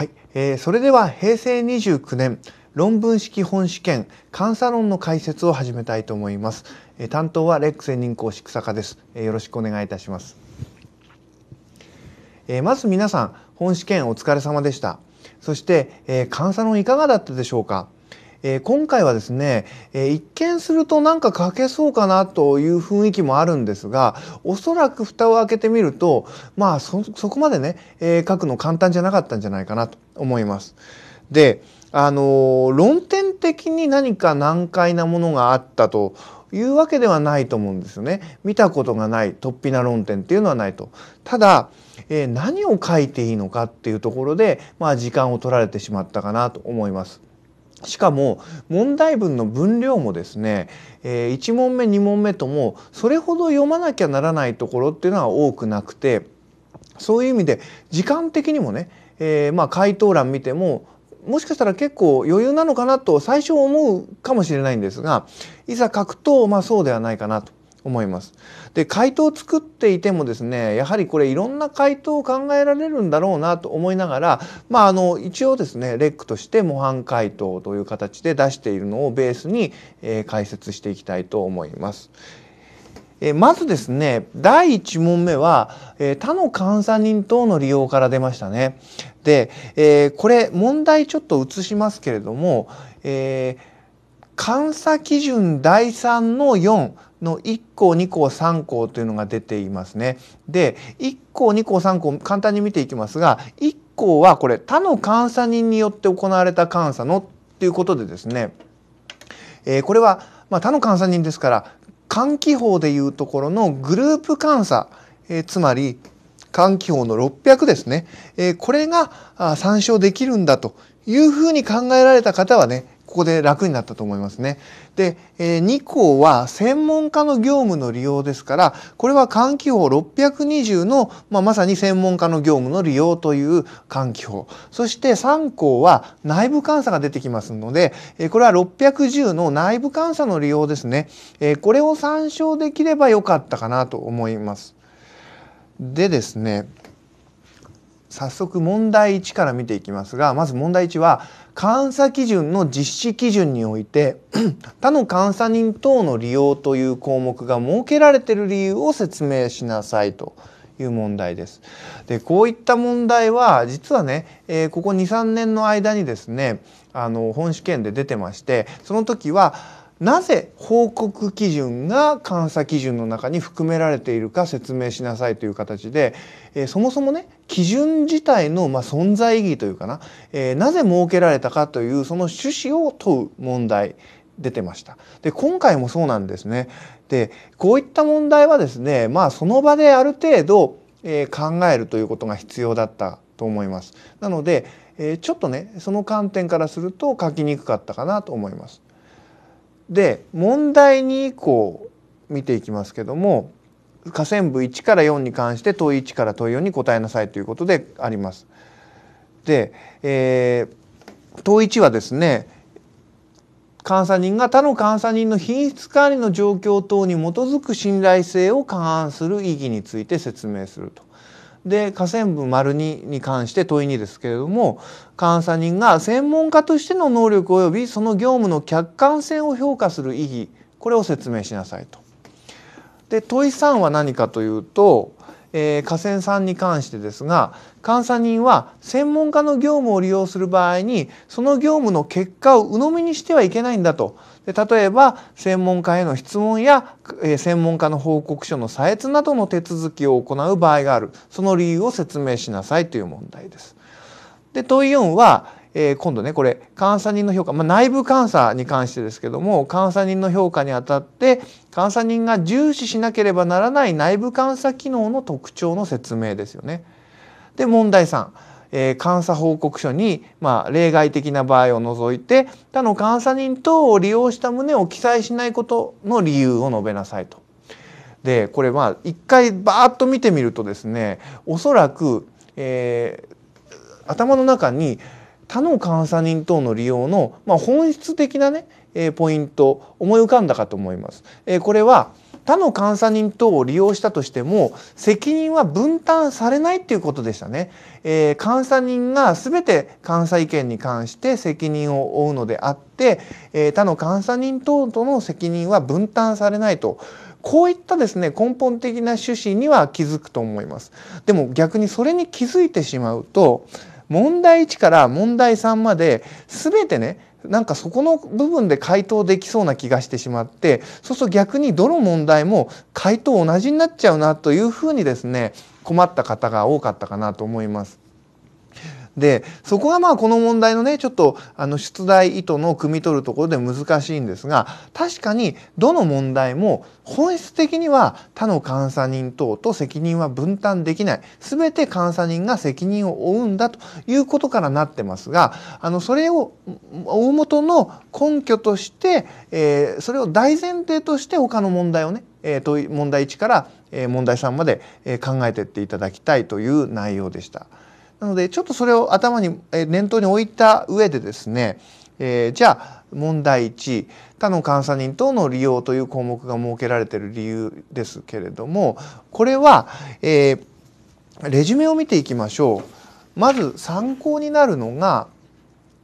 はい、えー、それでは平成29年論文式本試験監査論の解説を始めたいと思います、えー、担当はレック専任講師草加です、えー、よろしくお願いいたします、えー、まず皆さん本試験お疲れ様でしたそして、えー、監査論いかがだったでしょうかえー、今回はですね、えー、一見するとなんか書けそうかなという雰囲気もあるんですがおそらく蓋を開けてみるとまあそこまでね、えー、書くの簡単じゃなかったんじゃないかなと思います。であの論点的に何か難解なものがあったというわけではないと思うんですよね。見たことがない突飛な論点っていうのはないと。ただ、えー、何を書いていいのかっていうところで、まあ、時間を取られてしまったかなと思います。しかも問題文の分量もですね、えー、1問目2問目ともそれほど読まなきゃならないところっていうのは多くなくてそういう意味で時間的にもね、えー、まあ回答欄見てももしかしたら結構余裕なのかなと最初思うかもしれないんですがいざ書くとまあそうではないかなと。思います。で回答を作っていてもですねやはりこれいろんな回答を考えられるんだろうなと思いながら、まあ、あの一応ですねレックとして模範回答という形で出しているのをベースに、えー、解説していきたいと思います。えまずですね第1問目は、えー、他の監査人等の利用から出ましたね。で、えこれ問題ちょっと移しますけれども、え監査基準第3の4の1項2項3項というのが出ていますね。で1項2項3項簡単に見ていきますが1項はこれ他の監査人によって行われた監査のっていうことでですね、えー、これは、まあ、他の監査人ですから換気法でいうところのグループ監査、えー、つまり換気法の600ですね、えー、これが参照できるんだというふうに考えられた方はねここで楽になったと思いますね。で、えー、2項は専門家の業務の利用ですから、これは換気法620の、まあ、まさに専門家の業務の利用という換気法。そして3項は内部監査が出てきますので、えー、これは610の内部監査の利用ですね。えー、これを参照できればよかったかなと思います。でですね、早速問題1から見ていきますが、まず問題1は、監査基準の実施基準において 他の監査人等の利用という項目が設けられている理由を説明しなさいという問題です。でこういった問題は実はね、えー、ここ23年の間にですねあの本試験で出てましてその時はなぜ報告基準が監査基準の中に含められているか説明しなさいという形で、えー、そもそもね基準自体のまあ存在意義というかな、えー、なぜ設けられたかというその趣旨を問う問題出てました。で今回もそうなんですね。でこういった問題はですねまあその場である程度、えー、考えるということが必要だったと思います。なので、えー、ちょっとねその観点からすると書きにくかったかなと思います。で問題2以降見ていきますけども下線部1から4に関して問い1から問い4に答えなさいということであります。で、えー、問1はですね監査人が他の監査人の品質管理の状況等に基づく信頼性を勘案する意義について説明すると。で下線部丸2に関して問い2ですけれども監査人が専門家としての能力及びその業務の客観性を評価する意義これを説明しなさいと。で問い3は何かというと、えー、河川さんに関してですが監査人は専門家の業務を利用する場合にその業務の結果を鵜呑みにしてはいけないんだとで例えば専門家への質問やえ専門家の報告書の採閲などの手続きを行う場合があるその理由を説明しなさいという問題です。で問4はえー、今度ねこれ監査人の評価、まあ、内部監査に関してですけども監査人の評価にあたって監査人が重視しなければならない内部監査機能の特徴の説明ですよね。で問題3えー、監査報告書に、まあ、例外的な場合を除いて他の監査人等を利用した旨を記載しないことの理由を述べなさいと。でこれまあ一回バーッと見てみるとですねおそらく、えー、頭の中に他の監査人等の利用の、まあ、本質的なね、えー、ポイント思い浮かんだかと思います。えー、これは他の監査人等を利用したとしても責任は分担されないっていうことでしたね。えー、監査人が全て監査意見に関して責任を負うのであって、えー、他の監査人等との責任は分担されないと。こういったですね根本的な趣旨には気づくと思います。でも逆にそれに気づいてしまうと問題1から問題3まで全てねなんかそこの部分で回答できそうな気がしてしまってそうすると逆にどの問題も回答同じになっちゃうなというふうにですね困った方が多かったかなと思います。でそこがまあこの問題のねちょっとあの出題意図の汲み取るところで難しいんですが確かにどの問題も本質的には他の監査人等と責任は分担できない全て監査人が責任を負うんだということからなってますがあのそれを大元の根拠として、えー、それを大前提として他の問題をね、えー、問題1から問題3まで考えてっていただきたいという内容でした。なのでちょっとそれを頭に、え念頭に置いた上でですね、えー、じゃあ問題1他の監査人等の利用という項目が設けられている理由ですけれどもこれは、えー、レジュメを見ていきましょう。まず参考になるのが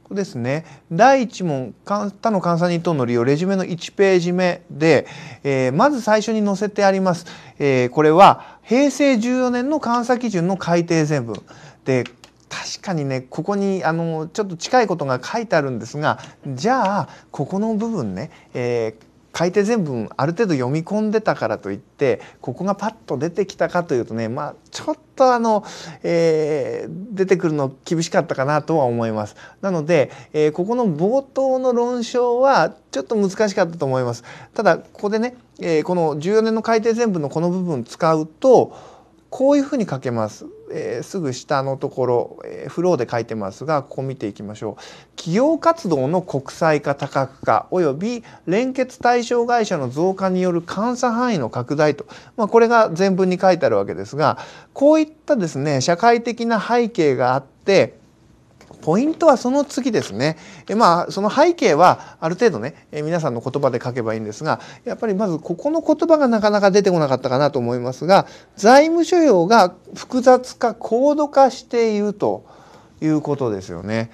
ここですね第1問他の監査人等の利用レジュメの1ページ目で、えー、まず最初に載せてあります、えこれは平成14年の監査基準の改定全文。で確かにねここにあのちょっと近いことが書いてあるんですがじゃあここの部分ね、えー改訂全文ある程度読み込んでたからといってここがパッと出てきたかというとねまあちょっとあの、えー、出てくるの厳しかったかなとは思います。なので、えー、ここの冒頭の論証はちょっと難しかったと思います。ただここでね、えー、この14年の改定全文のこの部分使うとこういうふうに書けます。えー、すぐ下のところ、えー、フローで書いてますが、ここ見ていきましょう。企業活動の国際化多角化及び連結対象会社の増加による監査範囲の拡大と、まあ、これが全文に書いてあるわけですが、こういったですね、社会的な背景があって、ポイントはその次ですね。えまあその背景はある程度ね、え皆さんの言葉で書けばいいんですがやっぱりまずここの言葉がなかなか出てこなかったかなと思いますが財務諸表が複雑化高度化しているということですよね。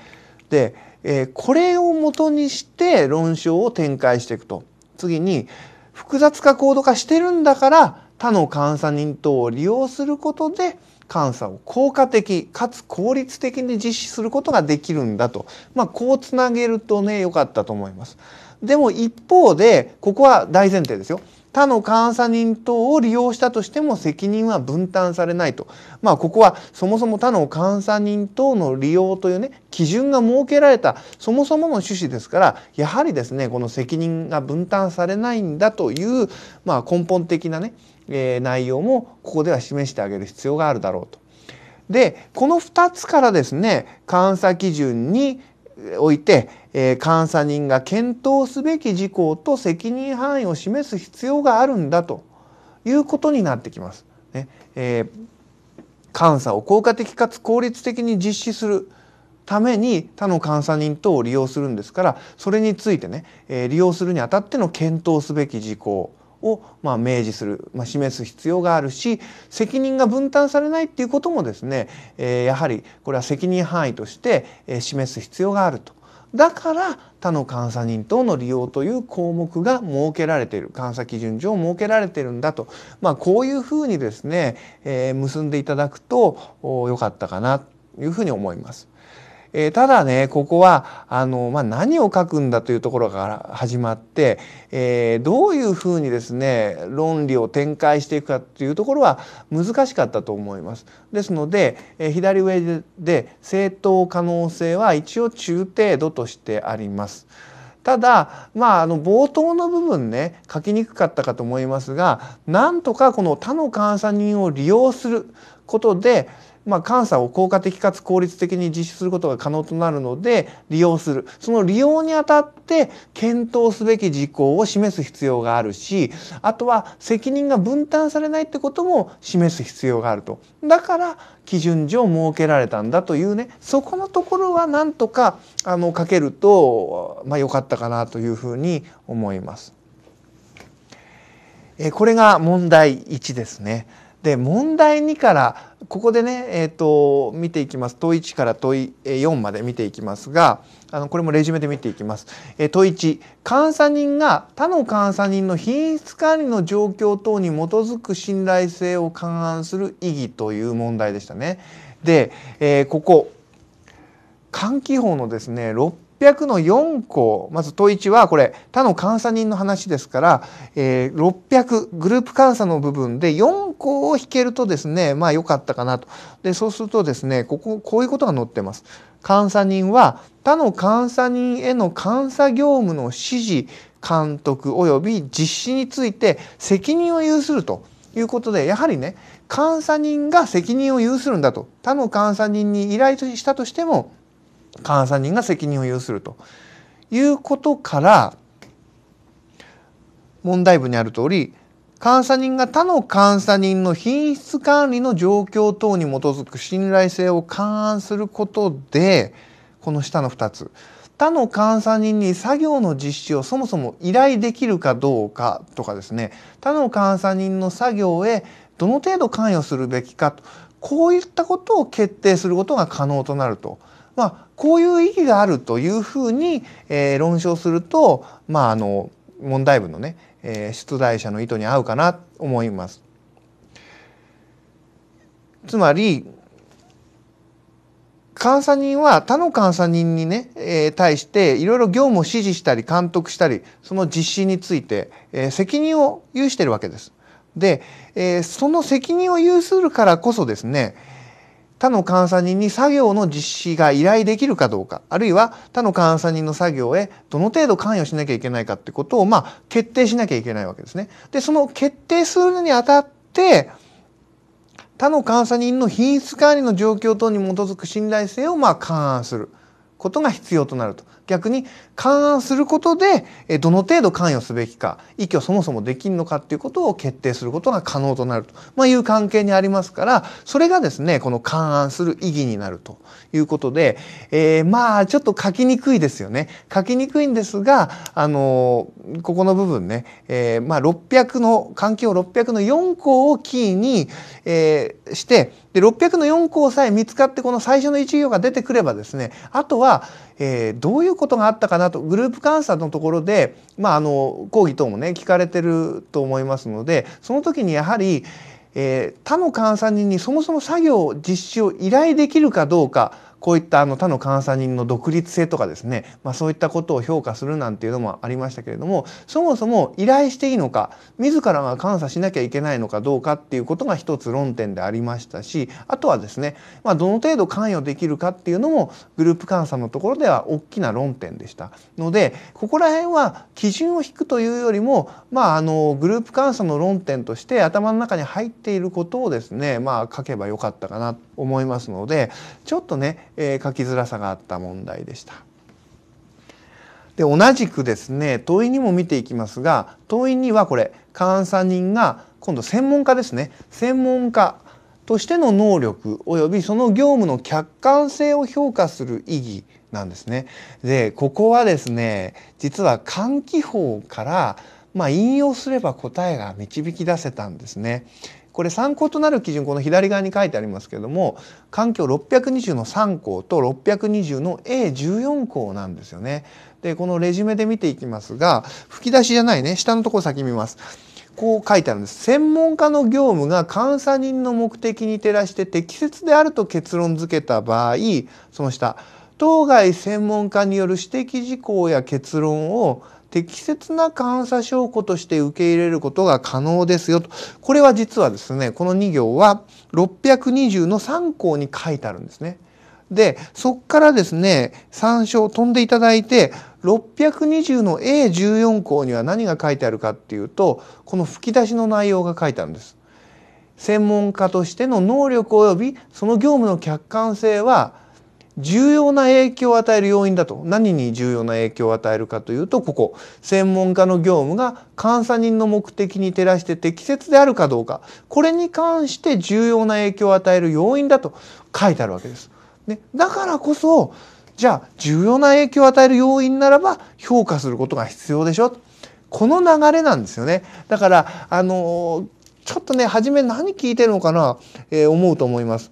で、えこれをもとにして論証を展開していくと。次に複雑化高度化してるんだから他の監査人等を利用することで監査を効果的かつ効率的に実施することができるんだと、まあ、こうつなげるとね良かったと思います。でも一方でここは大前提ですよ。他の監査人等を利用したとしても責任は分担されないと。まあここはそもそも他の監査人等の利用というね基準が設けられたそもそもの趣旨ですからやはりですねこの責任が分担されないんだというまあ根本的なねえ内容もここでは示してあげる必要があるだろうと。でこの2つからですね監査基準において、え監査人が検討すべき事項と責任範囲を示す必要があるんだということになってきます。ねえー、監査を効果的かつ効率的に実施するために他の監査人等を利用するんですからそれについてね、えー、利用するにあたっての検討すべき事項をま明示する、まあ、示す必要があるし責任が分担されないっていうこともですね、えやはりこれは責任範囲として、え示す必要があると。だから他の監査人等の利用という項目が設けられている監査基準上設けられているんだと、まあ、こういうふうにですね、えー、結んでいただくと良かったかなというふうに思います。えー、ただねここはあの、まあ、何を書くんだというところから始まって、えー、どういうふうにですね論理を展開していくかというところは難しかったと思います。ですので、えー、左上で正当可能性は一応中程度としてあります。ただまああの冒頭の部分ね書きにくかったかと思いますがなんとかこの他の監査人を利用することで、まあ、監査を効果的かつ効率的に実施することが可能となるので利用するその利用にあたって検討すべき事項を示す必要があるしあとは責任が分担されないってことも示す必要があるとだから基準上設けられたんだというねそこのところはなんとかあの書けると、まあ、よかったかなというふうに思います。えこれが問題1ですね。で問題2からここでね、えーと、見ていきます問1から問4まで見ていきますがあのこれもレジュメで見ていきます。えー、問1監査人が他の監査人の品質管理の状況等に基づく信頼性を勘案する意義という問題でしたね。で、えー、ここ換気法のですね600の4項まず問1はこれ他の監査人の話ですから、えー、600グループ監査の部分で4項を引けるとですねまあ良かったかなとでそうするとですねこここういうことが載ってます。監査人は他の監査人への監査業務の指示監督及び実施について責任を有するということでやはりね監査人が責任を有するんだと他の監査人に依頼したとしても監査人が責任を有するということから問題文にある通り監査人が他の監査人の品質管理の状況等に基づく信頼性を勘案することでこの下の2つ他の監査人に作業の実施をそもそも依頼できるかどうかとかですね他の監査人の作業へどの程度関与するべきかこういったことを決定することが可能となると。まあ、こういう意義があるというふうに、えー、論証すると、まあ、あの問題文のね、えー、出題者の意図に合うかなと思います。つまり監査人は他の監査人にね、えー、対していろいろ業務を指示したり監督したりその実施について、えー、責任を有しているわけです。で、えー、その責任を有するからこそですね、他の監査人に作業の実施が依頼できるかどうかあるいは他の監査人の作業へどの程度関与しなきゃいけないかってことを、まあ、決定しなきゃいけないわけですね。でその決定するにあたって他の監査人の品質管理の状況等に基づく信頼性をまあ勘案することが必要となると。逆に勘案することでどの程度関与すべきか意挙そもそもできんのかっていうことを決定することが可能となると、いう関係にありますからそれがですねこの勘案する意義になるということで、えー、まあちょっと書きにくいですよね書きにくいんですが、あのここの部分ね、えー、まあ600の環境600の4項をキーに、えー、してで600の4項さえ見つかってこの最初の1行が出てくればですねあとはえー、どういうことがあったかなとグループ監査のところで、まあ、あの講義等もね聞かれてると思いますのでその時にやはり、えー、他の監査人にそもそも作業実施を依頼できるかどうかこういったあの他の監査人の独立性とかですね、まあ、そういったことを評価するなんていうのもありましたけれどもそもそも依頼していいのか自らが監査しなきゃいけないのかどうかっていうことが一つ論点でありましたしあとはですね、まあ、どの程度関与できるかっていうのもグループ監査のところでは大きな論点でしたのでここら辺は基準を引くというよりも、まあ、あのグループ監査の論点として頭の中に入っていることをですね、まあ、書けばよかったかなと思いますのでちょっとねえー、書きづらさがあった問題でした。で同じくですね問いにも見ていきますが問いにはこれ監査人が今度専門家ですね専門家としての能力及びその業務の客観性を評価する意義なんですね。でここはですね実は換気法からまあ、引用すれば答えが導き出せたんですね。これ参考となる基準この左側に書いてありますけれども環境620の3項と620の A14 項なんですよね。でこのレジュメで見ていきますが吹き出しじゃないね下のところ先見ます。こう書いてあるんです専門家の業務が監査人の目的に照らして適切であると結論付けた場合その下当該専門家による指摘事項や結論を適切な監査証拠として受け入れることが可能ですよと。これは実はですね、この2行は620の3項に書いてあるんですね。で、そっからですね、参照飛んでいただいて、620の A14 項には何が書いてあるかっていうと、この吹き出しの内容が書いてあるんです。専門家としての能力及びその業務の客観性は重要な影響を与える要因だと何に重要な影響を与えるかというとここ専門家の業務が監査人の目的に照らして適切であるかどうかこれに関して重要な影響を与える要因だと書いてあるわけです。ね、だからこそじゃあ重要な影響を与える要因ならば評価することが必要でしょこの流れなんですよね。だからあのちょっとね初め何聞いてるのかな、えー、思うと思います。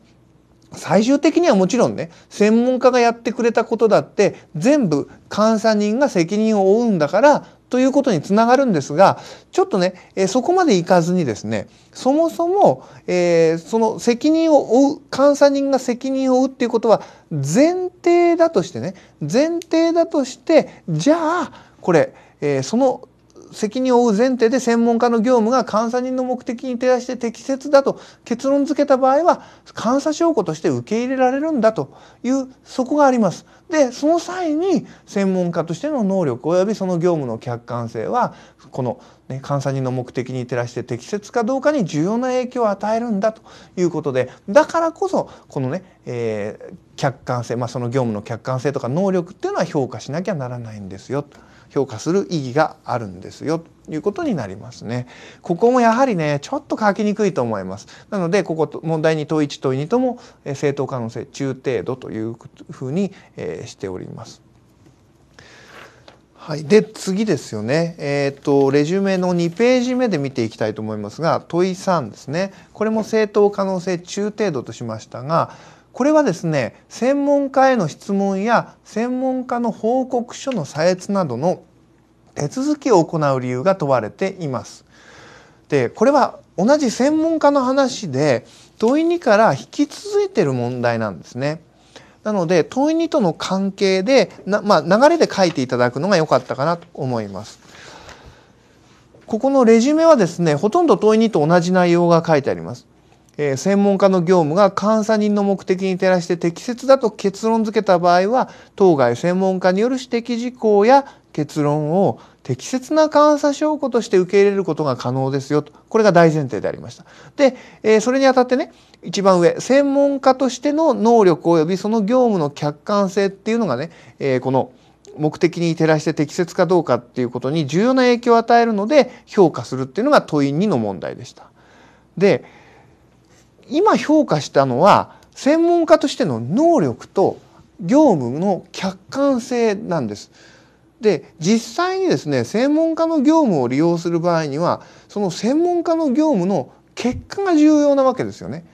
最終的にはもちろんね専門家がやってくれたことだって全部監査人が責任を負うんだからということにつながるんですがちょっとね、えそこまでいかずにですねそもそも、えー、その責任を負う監査人が責任を負うっていうことは前提だとしてね前提だとしてじゃあこれ、えー、その責任を負う前提で専門家の業務が監査人の目的に照らして適切だと結論付けた場合は監査証拠として受け入れられるんだというそこがあります。でその際に専門家としての能力及びその業務の客観性はこの、ね、監査人の目的に照らして適切かどうかに重要な影響を与えるんだということでだからこそこのね、えー、客観性、まあ、その業務の客観性とか能力っていうのは評価しなきゃならないんですよと。評価する意義があるんですよということになりますね。ここもやはりねちょっと書きにくいと思います。なのでここ問題に問1問2とも正当可能性中程度というふうにしております。はい、で次ですよね、えーと、レジュメの2ページ目で見ていきたいと思いますが問い3ですねこれも正当可能性中程度としましたがこれはですね専門家への質問や専門家の報告書の査閲などの手続きを行う理由が問われています。でこれは同じ専門家の話で問い2から引き続いている問題なんですね。なので問い2との関係でな、まあ、流れで書いていただくのが良かったかなと思います。ここのレジュメはですねほとんど問い2と同じ内容が書いてあります。え専門家の業務が監査人の目的に照らして適切だと結論付けた場合は当該専門家による指摘事項や結論を適切な監査証拠として受け入れることが可能ですよとこれが大前提でありました。で、えそれにあたってね一番上専門家としての能力及びその業務の客観性っていうのがね、えこの目的に照らして適切かどうかっていうことに重要な影響を与えるので評価するっていうのが問い2の問題でした。で今評価したのは専門家としての能力と業務の客観性なんです。で実際にですね専門家の業務を利用する場合にはその専門家の業務の結果が重要なわけですよね。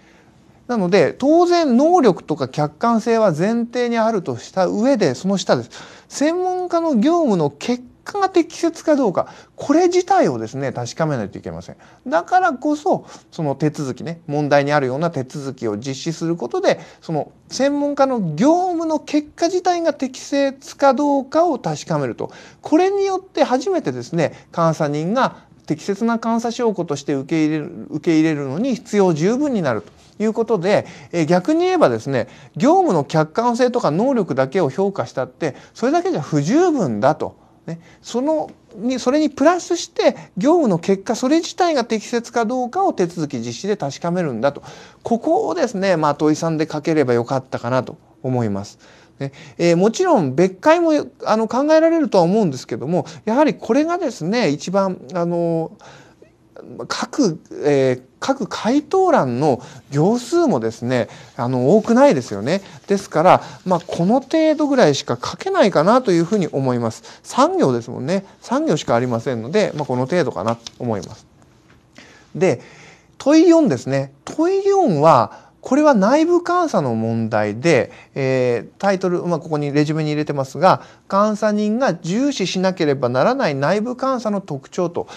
なので当然能力とか客観性は前提にあるとした上でその下です。専門家の業務の結果が適切かどうかこれ自体をですね確かめないといけませんだからこそその手続きね問題にあるような手続きを実施することでその専門家の業務の結果自体が適切かどうかを確かめるとこれによって初めてですね監査人が適切な監査証拠として受け入れる受け入れるのに必要十分になるということで、え逆に言えばですね業務の客観性とか能力だけを評価したってそれだけじゃ不十分だとね、そのにそれにプラスして業務の結果それ自体が適切かどうかを手続き実施で確かめるんだとここをですね、まあ、問いさんで書ければよかったかなと思います。ねえー、もちろん別解もあの考えられるとは思うんですけどもやはりこれがですね一番あの各、えー、各回答欄の行数もですねあの多くないですよねですから、まあ、この程度ぐらいしか書けないかなというふうに思います産業ですもんね産業しかありませんので、まあ、この程度かなと思いますで問4ですね問4はこれは内部監査の問題で、えー、タイトル、まあ、ここにレジュメに入れてますが監査人が重視しなければならない内部監査の特徴と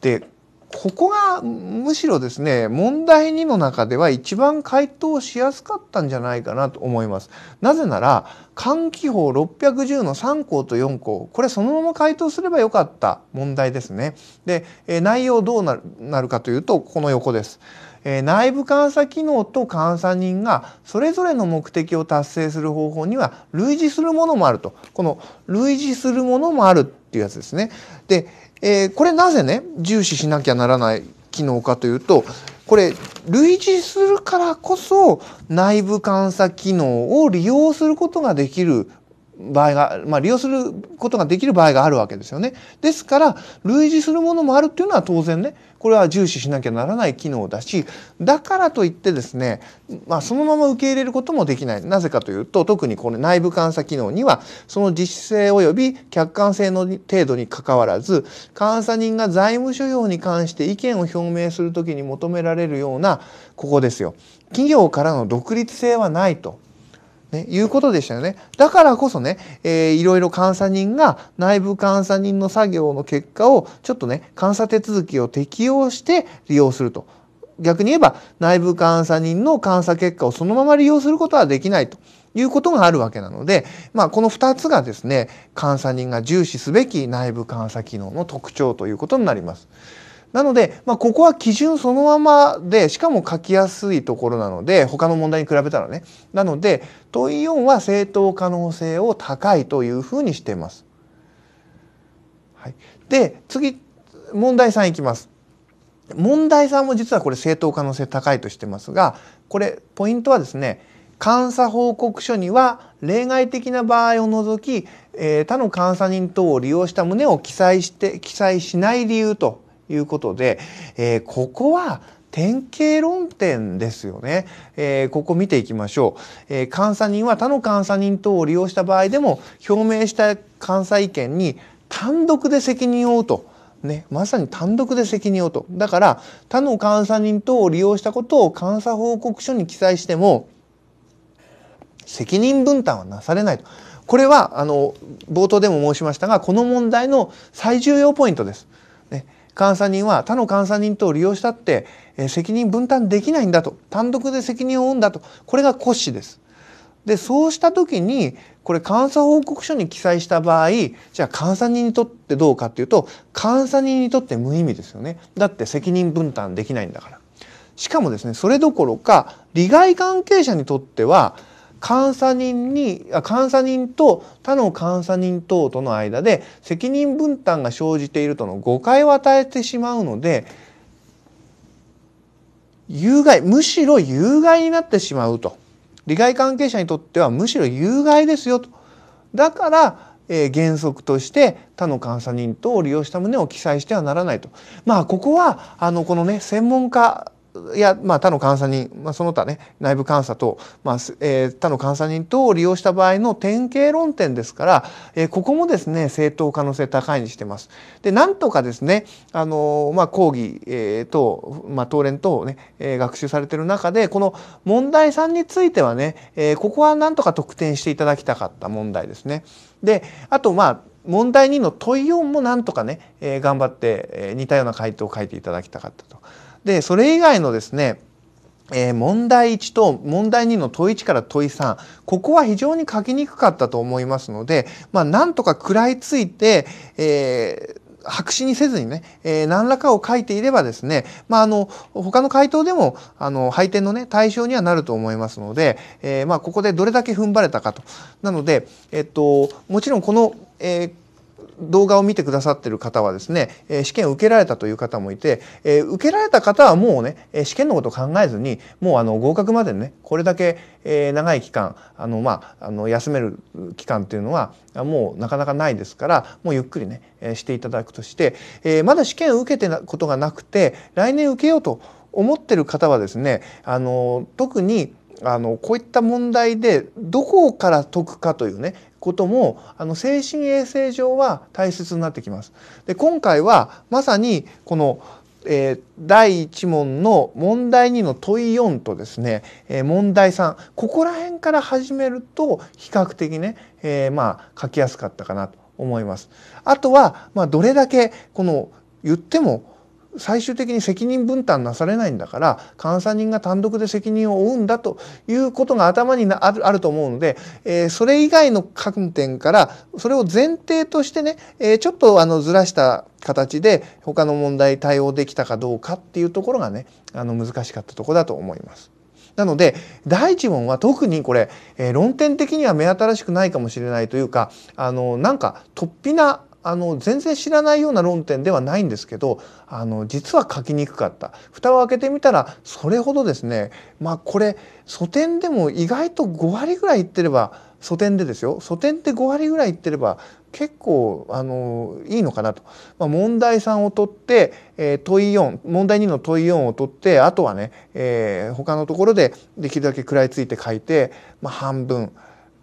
でここがむしろですね問題2の中では一番回答しやすかったんじゃないかなと思います。なぜなら換気法610の3項と4項これそのまま回答すればよかった問題ですね。で、え内容どうなるかというとこの横です。え内部監査機能と監査人がそれぞれの目的を達成する方法には類似するものもあるとこの類似するものもあるっていうやつですね。で、えー、これなぜね重視しなきゃならない機能かというとこれ類似するからこそ内部監査機能を利用することができる場合が、まあ、利用することができる場合があるわけですよね。ですから類似するものもあるっていうのは当然ねこれは重視しなきゃならない機能だしだからといってですね、まあ、そのまま受け入れることもできないなぜかというと特にこの内部監査機能にはその実施性及び客観性の程度にかかわらず監査人が財務諸要に関して意見を表明する時に求められるようなここですよ企業からの独立性はないと。ね、いうことでしたよね。だからこそね、えー、いろいろ監査人が内部監査人の作業の結果をちょっとね、監査手続きを適用して利用すると。逆に言えば内部監査人の監査結果をそのまま利用することはできないと。いうことがあるわけなので、まあ、この2つがですね監査人が重視すべき内部監査機能の特徴ということになります。なので、まあ、ここは基準そのままでしかも書きやすいところなので他の問題に比べたらねなので問い4は正当可能性を高いというふうにしています。はい、で次問題3いきます。問題3も実はこれ正当可能性高いとしてますがこれポイントはですね監査報告書には例外的な場合を除き、えー、他の監査人等を利用した旨を記載して記載しない理由ということで、えー、ここは典型論点ですよね、えー、ここ見ていきましょう、えー、監査人は他の監査人等を利用した場合でも表明した監査意見に単独で責任を負うと。ね、まさに単独で責任をと。だから、他の監査人等を利用したことを監査報告書に記載しても、責任分担はなされないと。これは、あの、冒頭でも申しましたが、この問題の最重要ポイントです。ね、監査人は他の監査人等を利用したって責任分担できないんだと単独で責任を負うんだとこれが骨子です。でそうした時にこれ監査報告書に記載した場合じゃあ監査人にとってどうかっていうと監査人にとって無意味ですよねだって責任分担できないんだからしかもですねそれどころか利害関係者にとっては監査人に監査人と他の監査人等との間で責任分担が生じているとの誤解を与えてしまうので有害むしろ有害になってしまうと利害関係者にとってはむしろ有害ですよとだから、えー、原則として他の監査人等を利用した旨を記載してはならないとまあここはあのこのね専門家いや、まあ、他の監査人、まあ、その他ね内部監査と、まあえー、他の監査人等を利用した場合の典型論点ですから、えー、ここもですね正当可能性高いにしてます。でなんとかですね、あのー、まあ、講義、えー、等、まあ、東連等をね、えー、学習されてる中でこの問題3についてはね、えー、ここはなんとか得点していただきたかった問題ですね。であとまあ問題2の問4もなんとかね、えー、頑張って、えー、似たような回答を書いていただきたかったと。でそれ以外のですねえー、問題1と問題2の問1から問3ここは非常に書きにくかったと思いますので、まあ、なんとか食らいついて、えー白紙にせずにね、えー、何らかを書いていればですね、まあ、あの、他の回答でも、あの、配点のね、対象にはなると思いますので、えー、まあ、ここでどれだけ踏ん張れたかと。なので、えっと、もちろんこの、えー動画を見てくださってる方はですね、え試験受けられたという方もいて、え受けられた方はもうね、え試験のことを考えずにもうあの合格までねこれだけ、え長い期間あの、まあ、あの休める期間っていうのはもうなかなかないですからもうゆっくりね、えしていただくとして、えまだ試験受けてなことがなくて来年受けようと思ってる方はですねあの特にあのこういった問題でどこから解くかというねこともあの精神衛生上は大切になってきます。で今回はまさにこのえー、第1問の問題2の問い4とですね、えー、問題3ここら辺から始めると比較的ね、えー、まあ書きやすかったかなと思います。あとは、まあ、どれだけこの言っても最終的に責任分担なされないんだから監査人が単独で責任を負うんだということが頭にあるあると思うので、えー、それ以外の観点からそれを前提としてね、えー、ちょっとあのずらした形で他の問題対応できたかどうかっていうところがねあの難しかったとこだと思います。なので第1問は特にこれ、えー、論点的には目新しくないかもしれないというかあのなんか突飛なあの全然知らないような論点ではないんですけどあの実は書きにくかった蓋を開けてみたらそれほどですねまあこれ書店でも意外と5割ぐらいいってれば書店でですよ書店って5割ぐらいいってれば結構あのいいのかなと、まあ、問題3を取って、えー、問い4問題2の問い4を取ってあとはね、えー、他のところでできるだけ食らいついて書いて、まあ、半分。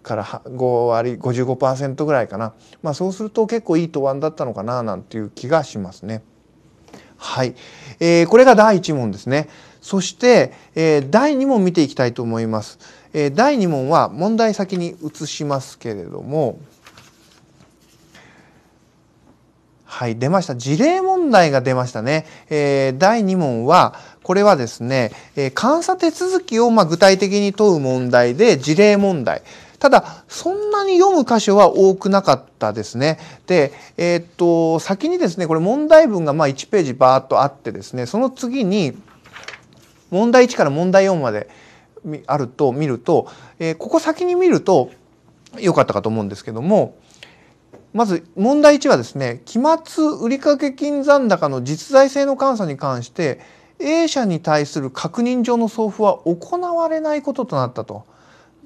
から5割55%ぐらいかな、まあ、そうすると結構いい答案だったのかななんていう気がしますね。はい、えー、これが第1問ですね。そして、えー、第2問見ていきたいと思います。えー、第2問は問題先に移しますけれどもはい出ました事例問題が出ましたね。えー、第2問はこれはですね、え監査手続きをまあ具体的に問う問題で事例問題。ただそんなに読む箇所は多くなかったですね。で、えー、っと先にですねこれ問題文がまあ1ページバーっとあってですねその次に問題1から問題4まであると見ると、えー、ここ先に見ると良かったかと思うんですけどもまず問題1はですね期末売掛金残高の実在性の監査に関して A 社に対する確認上の送付は行われないこととなったと。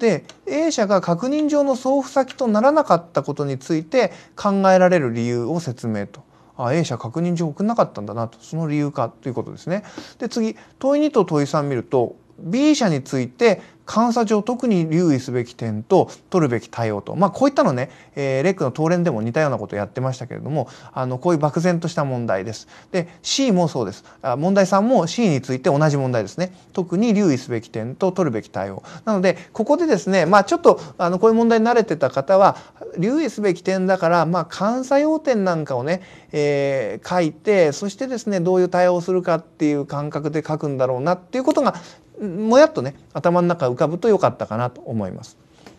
で A 社が確認上の送付先とならなかったことについて考えられる理由を説明と。あ A 社確認上送んなかったんだなとその理由かということですね。で次問い2と問い3見ると B 社について監査上特に留意すべき点と取るべき対応と、まあ、こういったのね、えー、レックの東連でも似たようなことをやってましたけれどもあのこういう漠然とした問題です。で C もそうですあ問題3も C について同じ問題ですね特に留意すべき点と取るべき対応なのでここでですね、まあ、ちょっとあのこういう問題に慣れてた方は留意すべき点だから、まあ、監査要点なんかをね、えー、書いてそしてですねどういう対応をするかっていう感覚で書くんだろうなっていうことがもやっとね頭の中浮かぶと良かったかなと思います。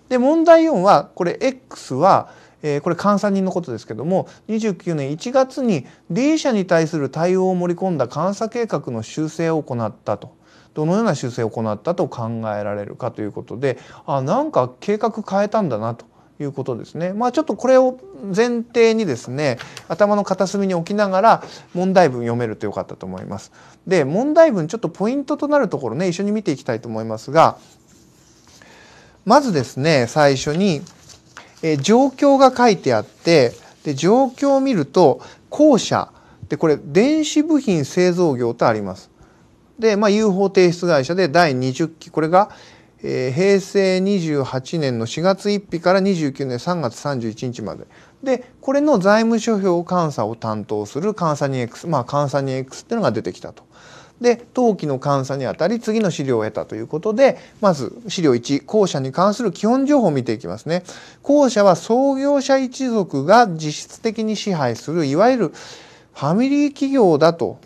で問題4はこれ X は、えー、これ監査人のことですけども29年1月に D 社に対する対応を盛り込んだ監査計画の修正を行ったと。どのような修正を行ったと考えられるかということであなんか計画変えたんだなということですね。まあちょっとこれを前提にですね、頭の片隅に置きながら問題文読めるとよかったと思います。で、問題文ちょっとポイントとなるところね、一緒に見ていきたいと思いますが、まずですね、最初に、え状況が書いてあって、で、状況を見ると、後者、で、これ、電子部品製造業とあります。で、まあ、UFO 提出会社で第20期、これが、えー、平成28年の4月1日から29年3月31日まででこれの財務諸表監査を担当する監査 2X まあ監査 2X っていうのが出てきたと。で当期の監査にあたり次の資料を得たということでまず資料1後者に関する基本情報を見ていきますね。後者は創業者一族が実質的に支配するいわゆるファミリー企業だと、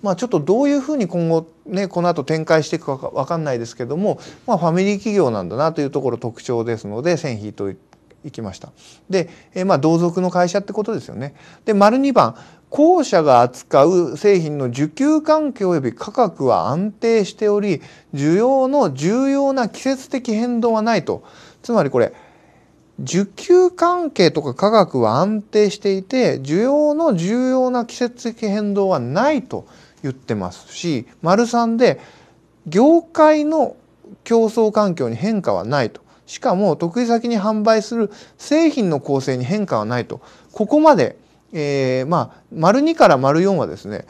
まあ、ちょっとどういうふうに今後ね、この後展開していくか分かんないですけども、まあ、ファミリー企業なんだなというところ特徴ですので線引いていきました。で、えまあ、同族の会社ってことですよね。で丸2番後者が扱う製品の需給関係及び価格は安定しており需要の重要な季節的変動はないとつまりこれ需給関係とか価格は安定していて需要の重要な季節的変動はないと言ってますし丸3で業界の競争環境に変化はないとしかも得意先に販売する製品の構成に変化はないとここまで、えー、まあ丸2から丸4はですね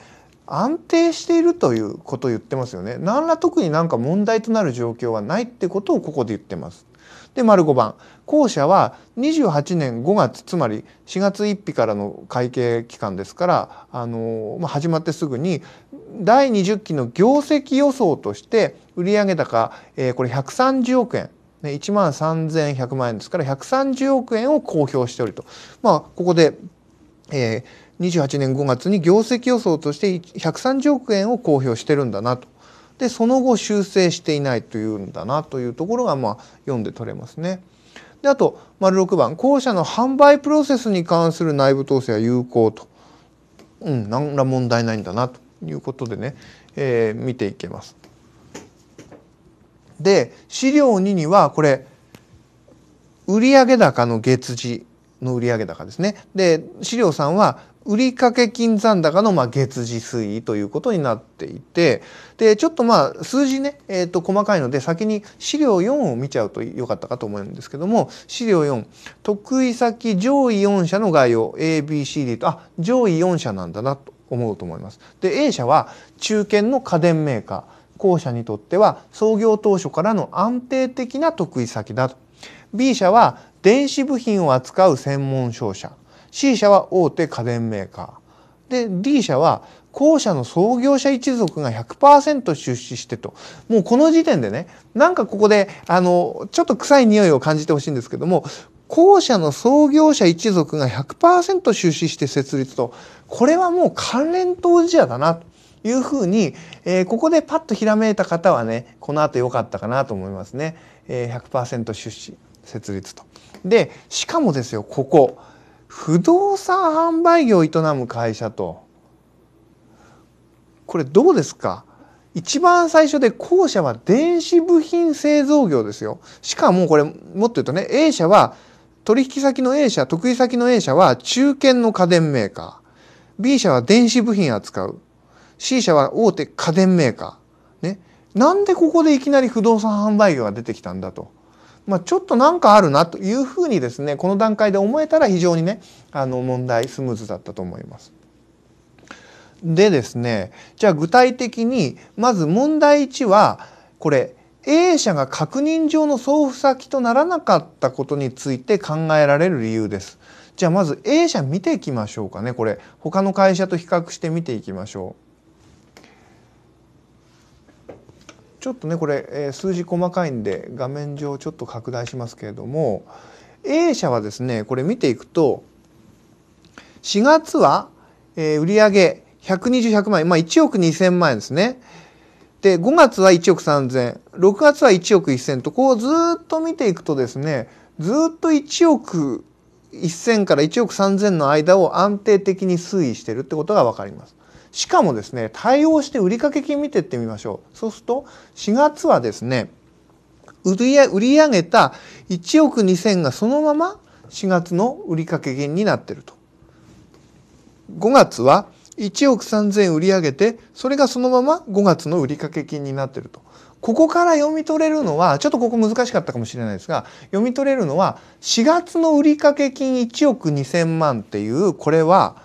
安定しているということを言ってますよね。何ら特になんか問題となる状況はないってことをここで言ってます。で丸五番後者は28年5月つまり4月1日からの会計期間ですからあの、まあ、始まってすぐに第20期の業績予想として売上高、えー、これ130億円1万3100万円ですから130億円を公表しておると。まあ、ここで、えー、28年5月に業績予想として130億円を公表してるんだなと。でその後修正していないというんだなというところがまあ読んで取れますね。であと丸6番後者の販売プロセスに関する内部統制は有効と、うん、何ら問題ないんだなということでね、えー、見ていけます。で資料2にはこれ売上高の月次の売上高ですね。で資料3は売掛金残高のまあ月次推移ということになっていて、で、ちょっとまあ数字ね、えっ、ー、と細かいので先に資料4を見ちゃうとよかったかと思うんですけども、資料4、得意先上位4社の概要 ABCD と、あ、上位4社なんだなと思うと思います。で、A 社は中堅の家電メーカー。後者にとっては創業当初からの安定的な得意先だと。B 社は電子部品を扱う専門商社。C 社は大手家電メーカーで D 社は後者の創業者一族が100%出資してともうこの時点でねなんかここであのちょっと臭い匂いを感じてほしいんですけども後者の創業者一族が100%出資して設立とこれはもう関連当事者だなというふうに、えー、ここでパッとひらめいた方はねこの後良かったかなと思いますね、えー、100%出資設立と。でしかもですよここ不動産販売業を営む会社とこれどうですか一番最初で後者は電子部品製造業ですよ。しかもこれもっと言うとね A 社は取引先の A 社得意先の A 社は中堅の家電メーカー B 社は電子部品扱う C 社は大手家電メーカー。ね、なんでここでいきなり不動産販売業が出てきたんだと。まあ、ちょっとなんかあるなというふうにですねこの段階で思えたら非常にねあの問題スムーズだったと思います。でですねじゃあ具体的にまず問題1はこれ A 社が確認上の送付先とならなかったことについて考えられる理由です。じゃあまず A 社見ていきましょうかねこれ他の会社と比較して見ていきましょう。ちょっとねこれ、え数字細かいんで画面上ちょっと拡大しますけれども A 社はですねこれ見ていくと4月は、え売上120100万円まあ1億2000万円ですね。で5月は1億3000 6月は1億1000とこうずっと見ていくとですねずっと1億1000から1億3000の間を安定的に推移してるってことが分かります。しかもですね対応して売掛金見てってみましょうそうすると4月はですね売り上げた1億2,000がそのまま4月の売掛金になってると5月は1億3,000売り上げてそれがそのまま5月の売掛金になってるとここから読み取れるのはちょっとここ難しかったかもしれないですが読み取れるのは4月の売掛金1億2,000万っていうこれは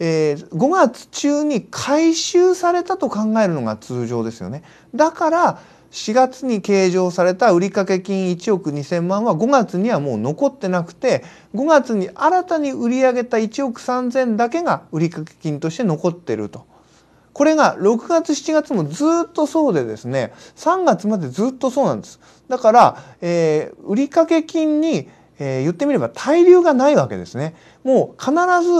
えー、5月中に回収されたと考えるのが通常ですよね。だから4月に計上された売掛金1億2,000万は5月にはもう残ってなくて5月に新たに売り上げた1億3,000だけが売掛金として残ってると。これが6月7月もずっとそうでですね3月までずっとそうなんです。だから、えー、売掛金にえー、言ってみれば滞留がないわけですね。もう必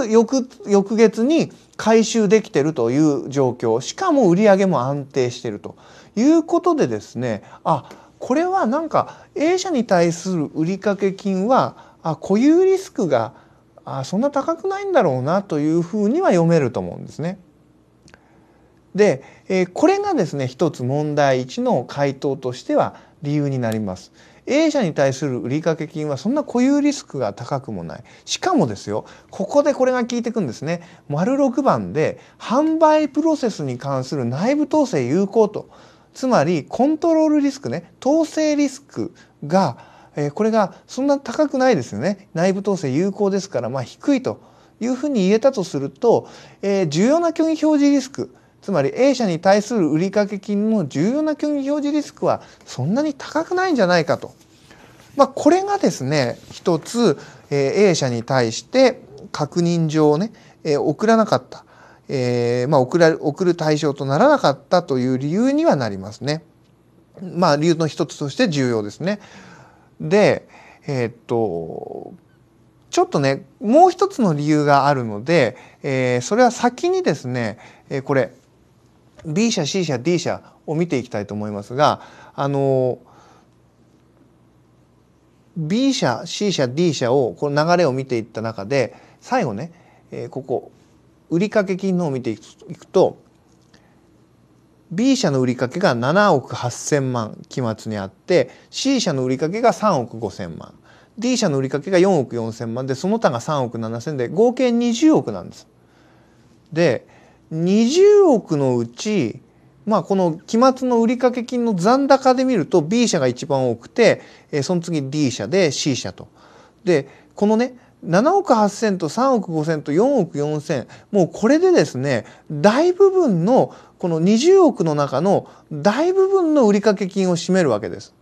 ず翌翌月に回収できてるという状況しかも売り上げも安定してるということでですねあこれはなんか A 社に対する売掛金はあ固有リスクがあそんな高くないんだろうなというふうには読めると思うんですね。で、えー、これがですね一つ問題1の回答としては理由になります。A 社に対する売掛金はそんな固有リスクが高くもないしかもですよここでこれが効いてくんですね丸6番で販売プロセスに関する内部統制有効とつまりコントロールリスクね統制リスクが、えー、これがそんな高くないですよね内部統制有効ですからまあ低いというふうに言えたとすると、えー、重要な虚偽表示リスクつまり A 社に対する売掛金の重要な虚偽表示リスクはそんなに高くないんじゃないかと。まあ、これがですね一つ、え A 社に対して確認状をね、え送らなかった、えーまあ、送ら送る対象とならなかったという理由にはなりますね。まあ、理由の一つとして重要ですね。で、えー、っとちょっとねもう一つの理由があるので、えー、それは先にですね、えー、これ B 社 C 社 D 社を見ていきたいと思いますがあの B 社 C 社 D 社をこの流れを見ていった中で最後ね、えここ売掛金のを見ていくと B 社の売掛が7億8,000万期末にあって C 社の売掛が3億5,000万 D 社の売掛が4億4,000万でその他が3億7,000で合計20億なんです。で20億のうち、まあ、この期末の売掛金の残高で見ると B 社が一番多くて、えその次 D 社で C 社と。でこのね7億8,000と3億5,000と4億4,000もうこれでですね大部分のこの20億の中の大部分の売掛金を占めるわけです。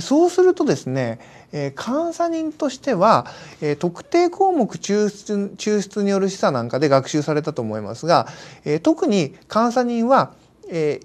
そうするとですね、えー、監査人としては、えー、特定項目抽出抽出による示唆なんかで学習されたと思いますが、えー、特に監査人は、え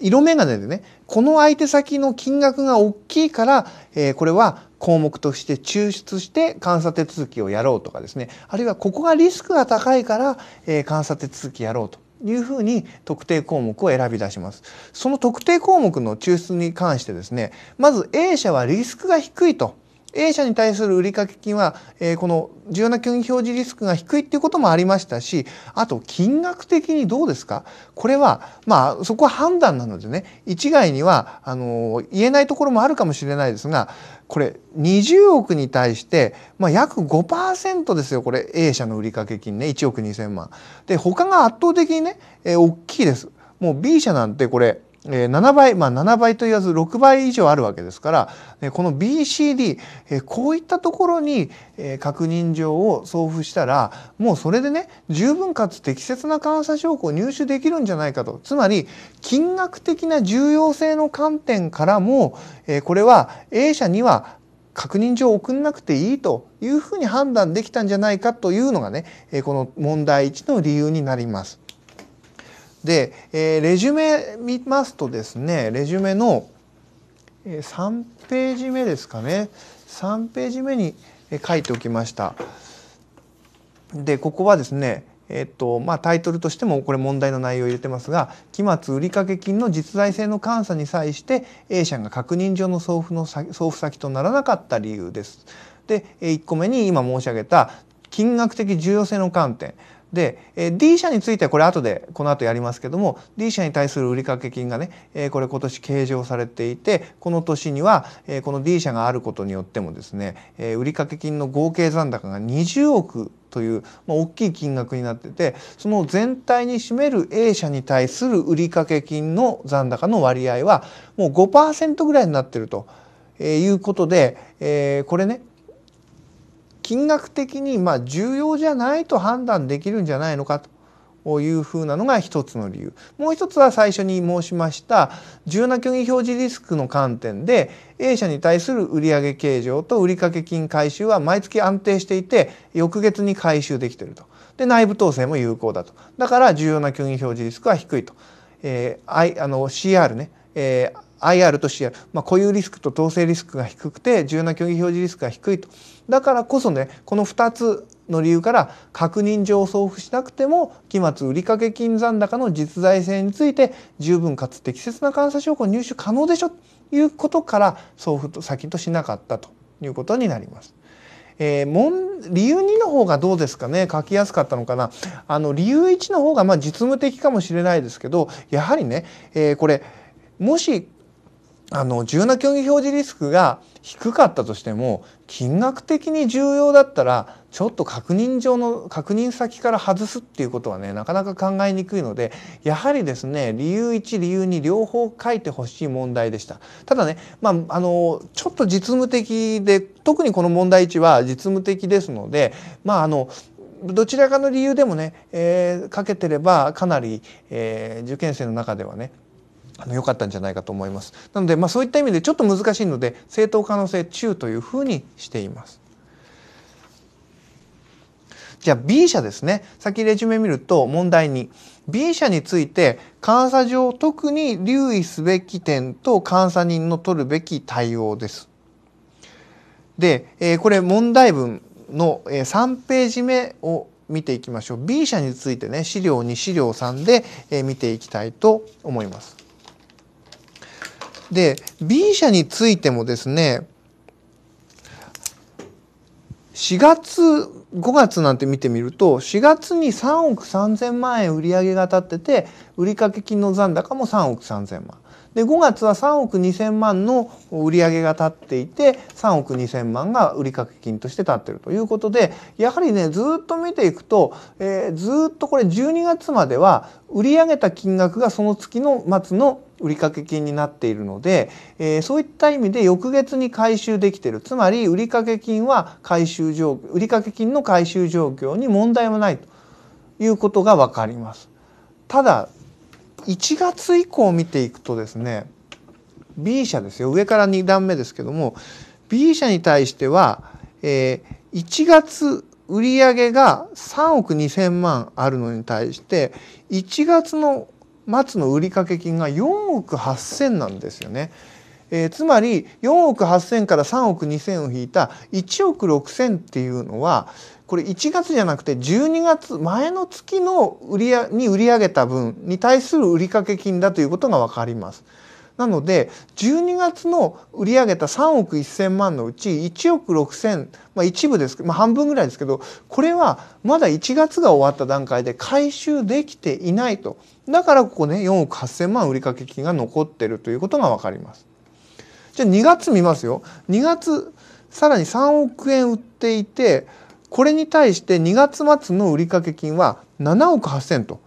色眼鏡でねこの相手先の金額が大きいから、えこれは項目として抽出して監査手続きをやろうとかですねあるいはここがリスクが高いから、え監査手続きやろうというふうに特定項目を選び出します。その特定項目の抽出に関してですね、まず A 社はリスクが低いと A 社に対する売掛金は、えー、この重要な金表示リスクが低いっていうこともありましたし、あと金額的にどうですかこれは、まあそこは判断なのでね、一概には、あのー、言えないところもあるかもしれないですが、これ20億に対して、まあ、約5%ですよ、これ A 社の売掛金ね、1億2000万。で、他が圧倒的にね、えー、大きいです。もう B 社なんてこれ、え7倍、まあ、7倍と言わず6倍以上あるわけですから、えこの BCD、えこういったところに、え確認状を送付したらもうそれでね十分かつ適切な監査証拠を入手できるんじゃないかとつまり金額的な重要性の観点からも、えこれは A 社には確認状を送んなくていいというふうに判断できたんじゃないかというのがね、えこの問題1の理由になります。で、えー、レジュメ見ますとですねレジュメの3ページ目ですかね3ページ目に書いておきました。でここはですねえっとまあ、タイトルとしてもこれ問題の内容を入れてますが期末売掛金の実在性の監査に際して A 社が確認上の送付の送付先とならなかった理由です。で1個目に今申し上げた金額的重要性の観点で、え D 社についてはこれ後でこの後やりますけども D 社に対する売掛金がね、えこれ今年計上されていてこの年には、えこの D 社があることによってもですね、え売掛金の合計残高が20億という、ま大きい金額になっててその全体に占める A 社に対する売掛金の残高の割合はもう5%ぐらいになってるということで、えこれね金額的にま重要じゃないと判断できるんじゃないのかというふうなのが一つの理由もう一つは最初に申しました重要な虚偽表示リスクの観点で A 社に対する売上計上と売掛金回収は毎月安定していて翌月に回収できているとで内部統制も有効だとだから重要な虚偽表示リスクは低いと、えー、あの CR ね、えー IR と CR、まあ、固有リスクと統制リスクが低くて重要な虚偽表示リスクが低いとだからこそねこの2つの理由から確認状を送付しなくても期末売掛金残高の実在性について十分かつ適切な監査証拠入手可能でしょということから送付と先としなかったということになります。えー、もん理由2の方がどうですかね書きやすかったのかなあの理由1の方がまあ実務的かもしれないですけどやはりね、えー、これもしあの重要な競技表示リスクが低かったとしても金額的に重要だったらちょっと確認上の確認先から外すっていうことはねなかなか考えにくいのでやはりですね理由1理由2両方書いてほしい問題でしたただね、まあ、あのちょっと実務的で特にこの問題1は実務的ですのでまああのどちらかの理由でもね、えー、かけてればかなり、えー、受験生の中ではねあの良かったんじゃないかと思います。なので、まあ、そういった意味でちょっと難しいので正当可能性中というふうにしています。じゃあ B 社ですね。先レジュメ見ると問題に B 社について監査上特に留意すべき点と監査人の取るべき対応です。で、えー、これ問題文の3ページ目を見ていきましょう。B 社についてね、資料2、資料3で見ていきたいと思います。で B 社についてもですね4月5月なんて見てみると4月に3億3,000万円売り上げが立ってて売掛金の残高も3億3,000万で5月は3億2,000万の売り上げが立っていて3億2,000万が売掛金として立ってるということでやはりねずっと見ていくと、えー、ずっとこれ12月までは売り上げた金額がその月の末の売掛金になっているので、えー、そういった意味で翌月に回収できているつまり売掛金は回収状売掛金の回収状況に問題はないということが分かります。ただ1月以降見ていくとですね B 社ですよ上から2段目ですけども B 社に対しては、えー、1月売上が3億2,000万あるのに対して1月の松の売掛金が4億8,000なんですよね。えー、つまり4億8,000から3億2,000を引いた1億6,000っていうのはこれ1月じゃなくて12月前の月の売りに売り上げた分に対する売掛金だということが分かります。なので12月の売り上げた3億1,000万のうち1億6,000、まあ、一部ですまあ半分ぐらいですけどこれはまだ1月が終わった段階で回収できていないとだからここね4億8,000万売掛金が残ってるということがわかります。じゃあ2月見ますよ2月さらに3億円売っていてこれに対して2月末の売掛金は7億8,000と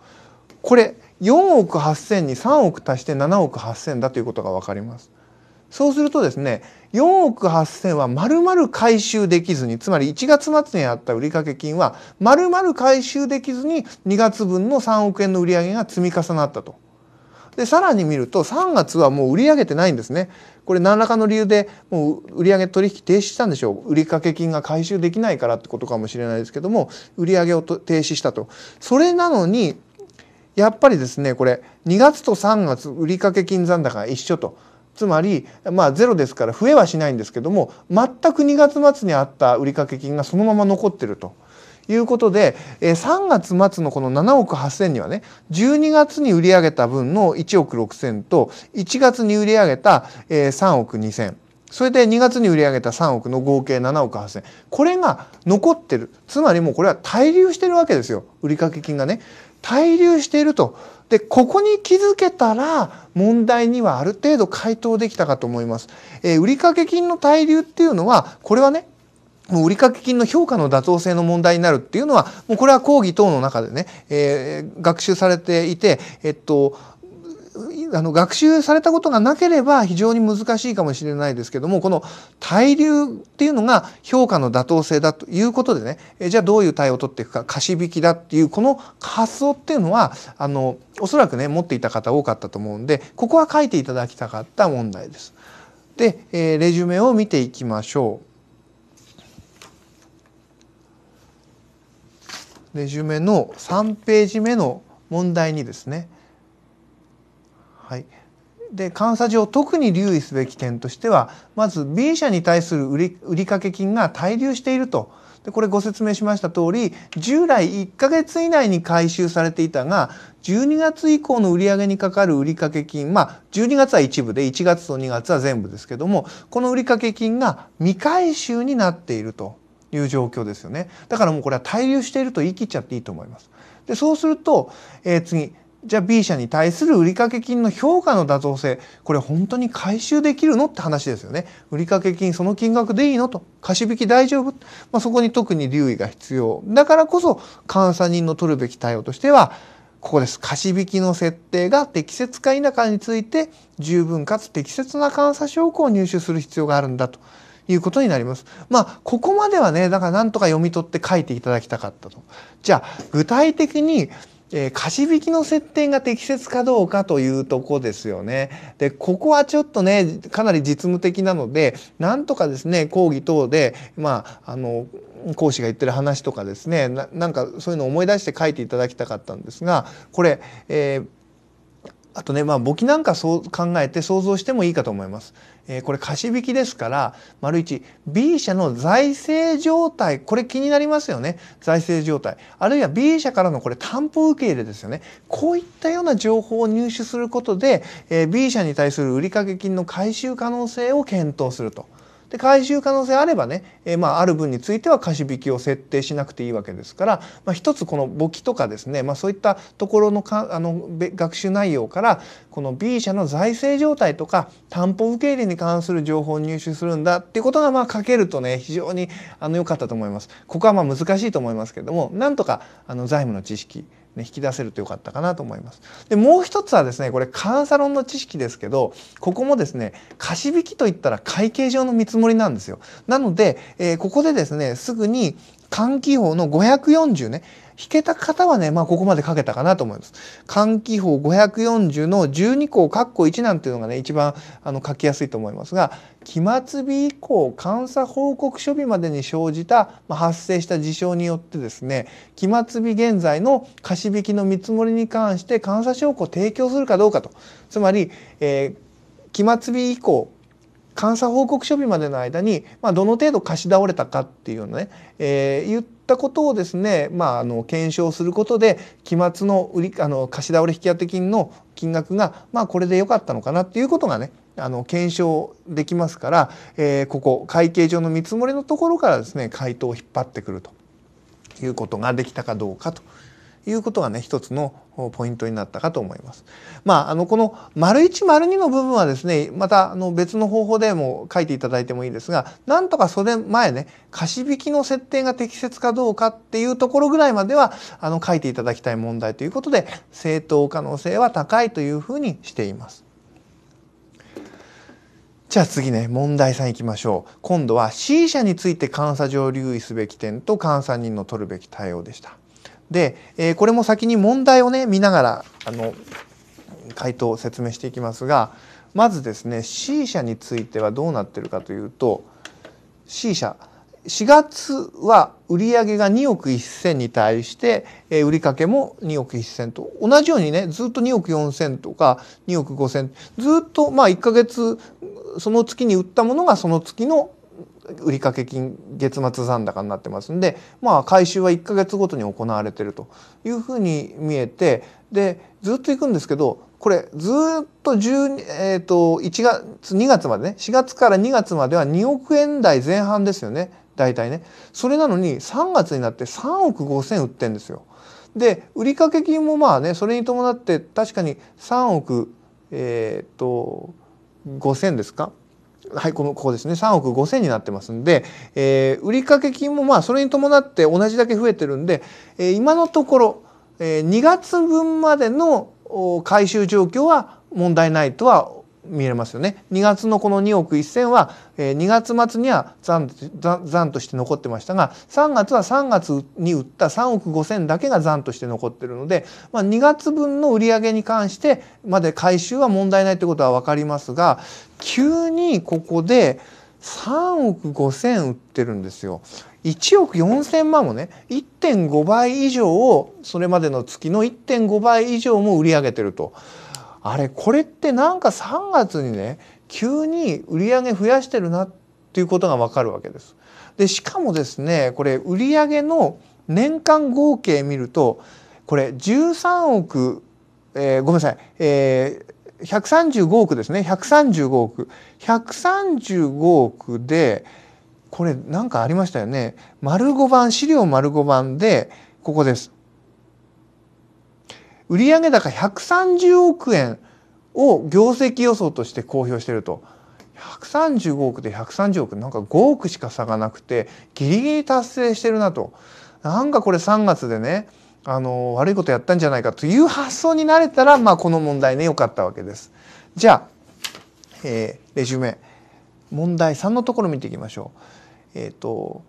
これ4億8千に3億足して7億8千だということがわかります。そうするとですね、4億8,000はまる回収できずに、つまり1月末にあった売掛金はまるまる回収できずに2月分の3億円の売り上げが積み重なったと。で、さらに見ると3月はもう売上げてないんですね。これ何らかの理由でもう売上取引停止したんでしょう。売掛金が回収できないからってことかもしれないですけども、売上を停止したと。それなのにやっぱりですねこれ2月と3月売掛金残高が一緒とつまり、まあ、ゼロですから増えはしないんですけども全く2月末にあった売掛金がそのまま残ってると。いうことで、3月末のこの7億8,000にはね12月に売り上げた分の1億6,000と1月に売り上げた、3億2,000それで2月に売り上げた3億の合計7億8,000これが残ってるつまりもうこれは滞留してるわけですよ売掛金がね。滞留していると。で、ここに気づけたら問題にはある程度回答できたかと思います。えー、売掛金の滞留っていうのは、これはね、もう売掛金の評価の妥当性の問題になるっていうのは、もうこれは講義等の中でね、えー、学習されていて、えっと、あの学習されたことがなければ非常に難しいかもしれないですけどもこの対流っていうのが評価の妥当性だということでねえじゃあどういう対応を取っていくか貸し引きだっていうこの発想っていうのはあのおそらくね持っていた方多かったと思うんでここは書いていただきたかった問題です。で、えー、レジュメを見ていきましょう。レジュメの3ページ目の問題にですねはい、で監査上特に留意すべき点としてはまず B 社に対する売掛金が滞留しているとでこれご説明しました通り従来1ヶ月以内に回収されていたが12月以降の売上にかかる売掛金まあ12月は一部で1月と2月は全部ですけどもこの売掛金が未回収になっているという状況ですよねだからもうこれは滞留していると言い切っちゃっていいと思います。でそうすると、えー、次じゃあ B 社に対する売掛金の評価の妥当性これ本当に回収できるのって話ですよね売掛金その金額でいいのと貸し引き大丈夫、まあ、そこに特に留意が必要だからこそ監査人の取るべき対応としてはここです貸し引きの設定が適切か否かについて十分かつ適切な監査証拠を入手する必要があるんだということになります。まあ、ここまではね、だからなんとか読み取って書いていただきたかったと。じゃあ、具体的にえー、貸引の設定が適切かどうかというとこですよね。で、ここはちょっとね、かなり実務的なので、なんとかですね、講義等で、まあ、あの、講師が言ってる話とかですねな、なんかそういうのを思い出して書いていただきたかったんですが、これ、えーあとね、まあ、簿記なんかそう考えて想像してもいいかと思います。えー、これ貸引きですから、丸1、B 社の財政状態、これ気になりますよね。財政状態。あるいは B 社からのこれ担保受け入れですよね。こういったような情報を入手することで、えー、B 社に対する売掛金の回収可能性を検討すると。で回収可能性あればね、えー、まあ、ある分については貸し引きを設定しなくていいわけですから、まあ、一つこの簿記とかですね、まあ、そういったところのかあの学習内容からこの B 社の財政状態とか担保受け入れに関する情報を入手するんだっていうことがまあ書けるとね非常にあの良かったと思います。ここはまあ難しいと思いますけれどもなんとかあの財務の知識ね、引き出せるとよかったかなと思います。でもう一つはですねこれカンサロンの知識ですけどここもですね貸引といったら会計上の見積もりなんですよ。なので、えー、ここでですねすぐに換気法の540ね引けた方はね、まあ、ここまで書けたかなと思います。換気法540の12項括弧1なんていうのがね一番あの書きやすいと思いますが期末日以降監査報告書日までに生じた、まあ、発生した事象によってですね期末日現在の貸引の見積もりに関して監査証拠を提供するかどうかとつまり、えー、期末日以降監査報告書日までの間に、まあ、どの程度貸し倒れたかっていうのね、えー、言ったことをですね、まあ、あの検証することで期末の売りあの貸し倒れ引当金の金額が、まあ、これで良かったのかなっていうことがねあの検証できますから、えー、ここ会計上の見積もりのところからですね回答を引っ張ってくるということができたかどうかと。いうことがね一つのポイントになったかと思います。まあ、あのこの丸1丸2の部分はですねまたあの別の方法でも書いていただいてもいいですがなんとかそれ前ね貸引の設定が適切かどうかっていうところぐらいまではあの書いていただきたい問題ということで正当可能性は高いというふうにしています。じゃあ次ね、問題3いきましょう。今度は C 社について監査上留意すべき点と監査人の取るべき対応でした。で、えー、これも先に問題をね見ながらあの回答を説明していきますがまずですね C 社についてはどうなってるかというと C 社4月は売上が2億1,000に対して、えー、売掛も2億1,000と同じようにねずっと2億4,000とか2億5,000ずっとまあ1か月その月に売ったものがその月の売掛金月末残高になってますんで、まあ、回収は1か月ごとに行われてるというふうに見えてでずっと行くんですけどこれずっと1えーと、1月2月までね4月から2月までは2億円台前半ですよね大体ねそれなのに3月になって3億5千売ってんですよ。で売掛金もまあねそれに伴って確かに3億、えーと、5,000ですかはい、この、ここですね。3億5千になってますんで、えー、売掛金もまあ、それに伴って同じだけ増えてるんで、えー、今のところ、えー、2月分までの回収状況は問題ないとは見えますよね2月のこの2億1,000は、2月末には残残として残ってましたが3月は3月に売った3億5,000だけが残として残ってるので、まあ、2月分の売り上げに関してまで回収は問題ないってことは分かりますが急にここで3億5,000売ってるんですよ。1億4,000万もね1.5倍以上をそれまでの月の1.5倍以上も売り上げてると。あれこれってなんか3月にね急に売り上げ増やしてるなっていうことがわかるわけです。でしかもですねこれ売上の年間合計見るとこれ13億、えー、ごめんなさい、えー、135億ですね135億135億でこれ何かありましたよね丸5番資料丸5番でここです売上高130億円を業績予想として公表してると。135億で130億なんか5億しか差がなくてギリギリ達成してるなとなんかこれ3月でねあの悪いことやったんじゃないかという発想になれたらまあこの問題ね良かったわけです。じゃあ、えー、レジュメ問題3のところ見ていきましょう。えっ、ー、と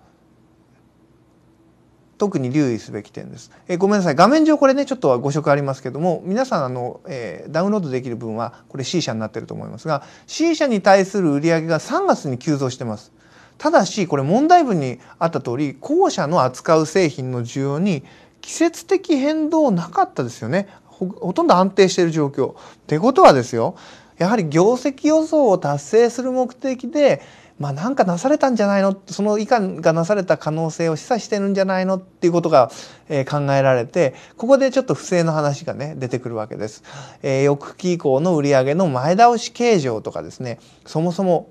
特に留意すべき点です。えー、ごめんなさい。画面上これね、ちょっとご色ありますけども、皆さんあの、えー、ダウンロードできる分はこれ C 社になってると思いますが、C 社に対する売上が3月に急増してます。ただし、これ問題文にあった通り、後者の扱う製品の需要に季節的変動なかったですよね。ほとんど安定している状況。ってことはですよ、やはり業績予想を達成する目的でまあ、なんかなされたんじゃないのその以下がなされた可能性を示唆してるんじゃないのっていうことが、えー、考えられてここでちょっと不正の話がね出てくるわけです。えー、翌期以降の売上の前倒し計上とかですねそもそも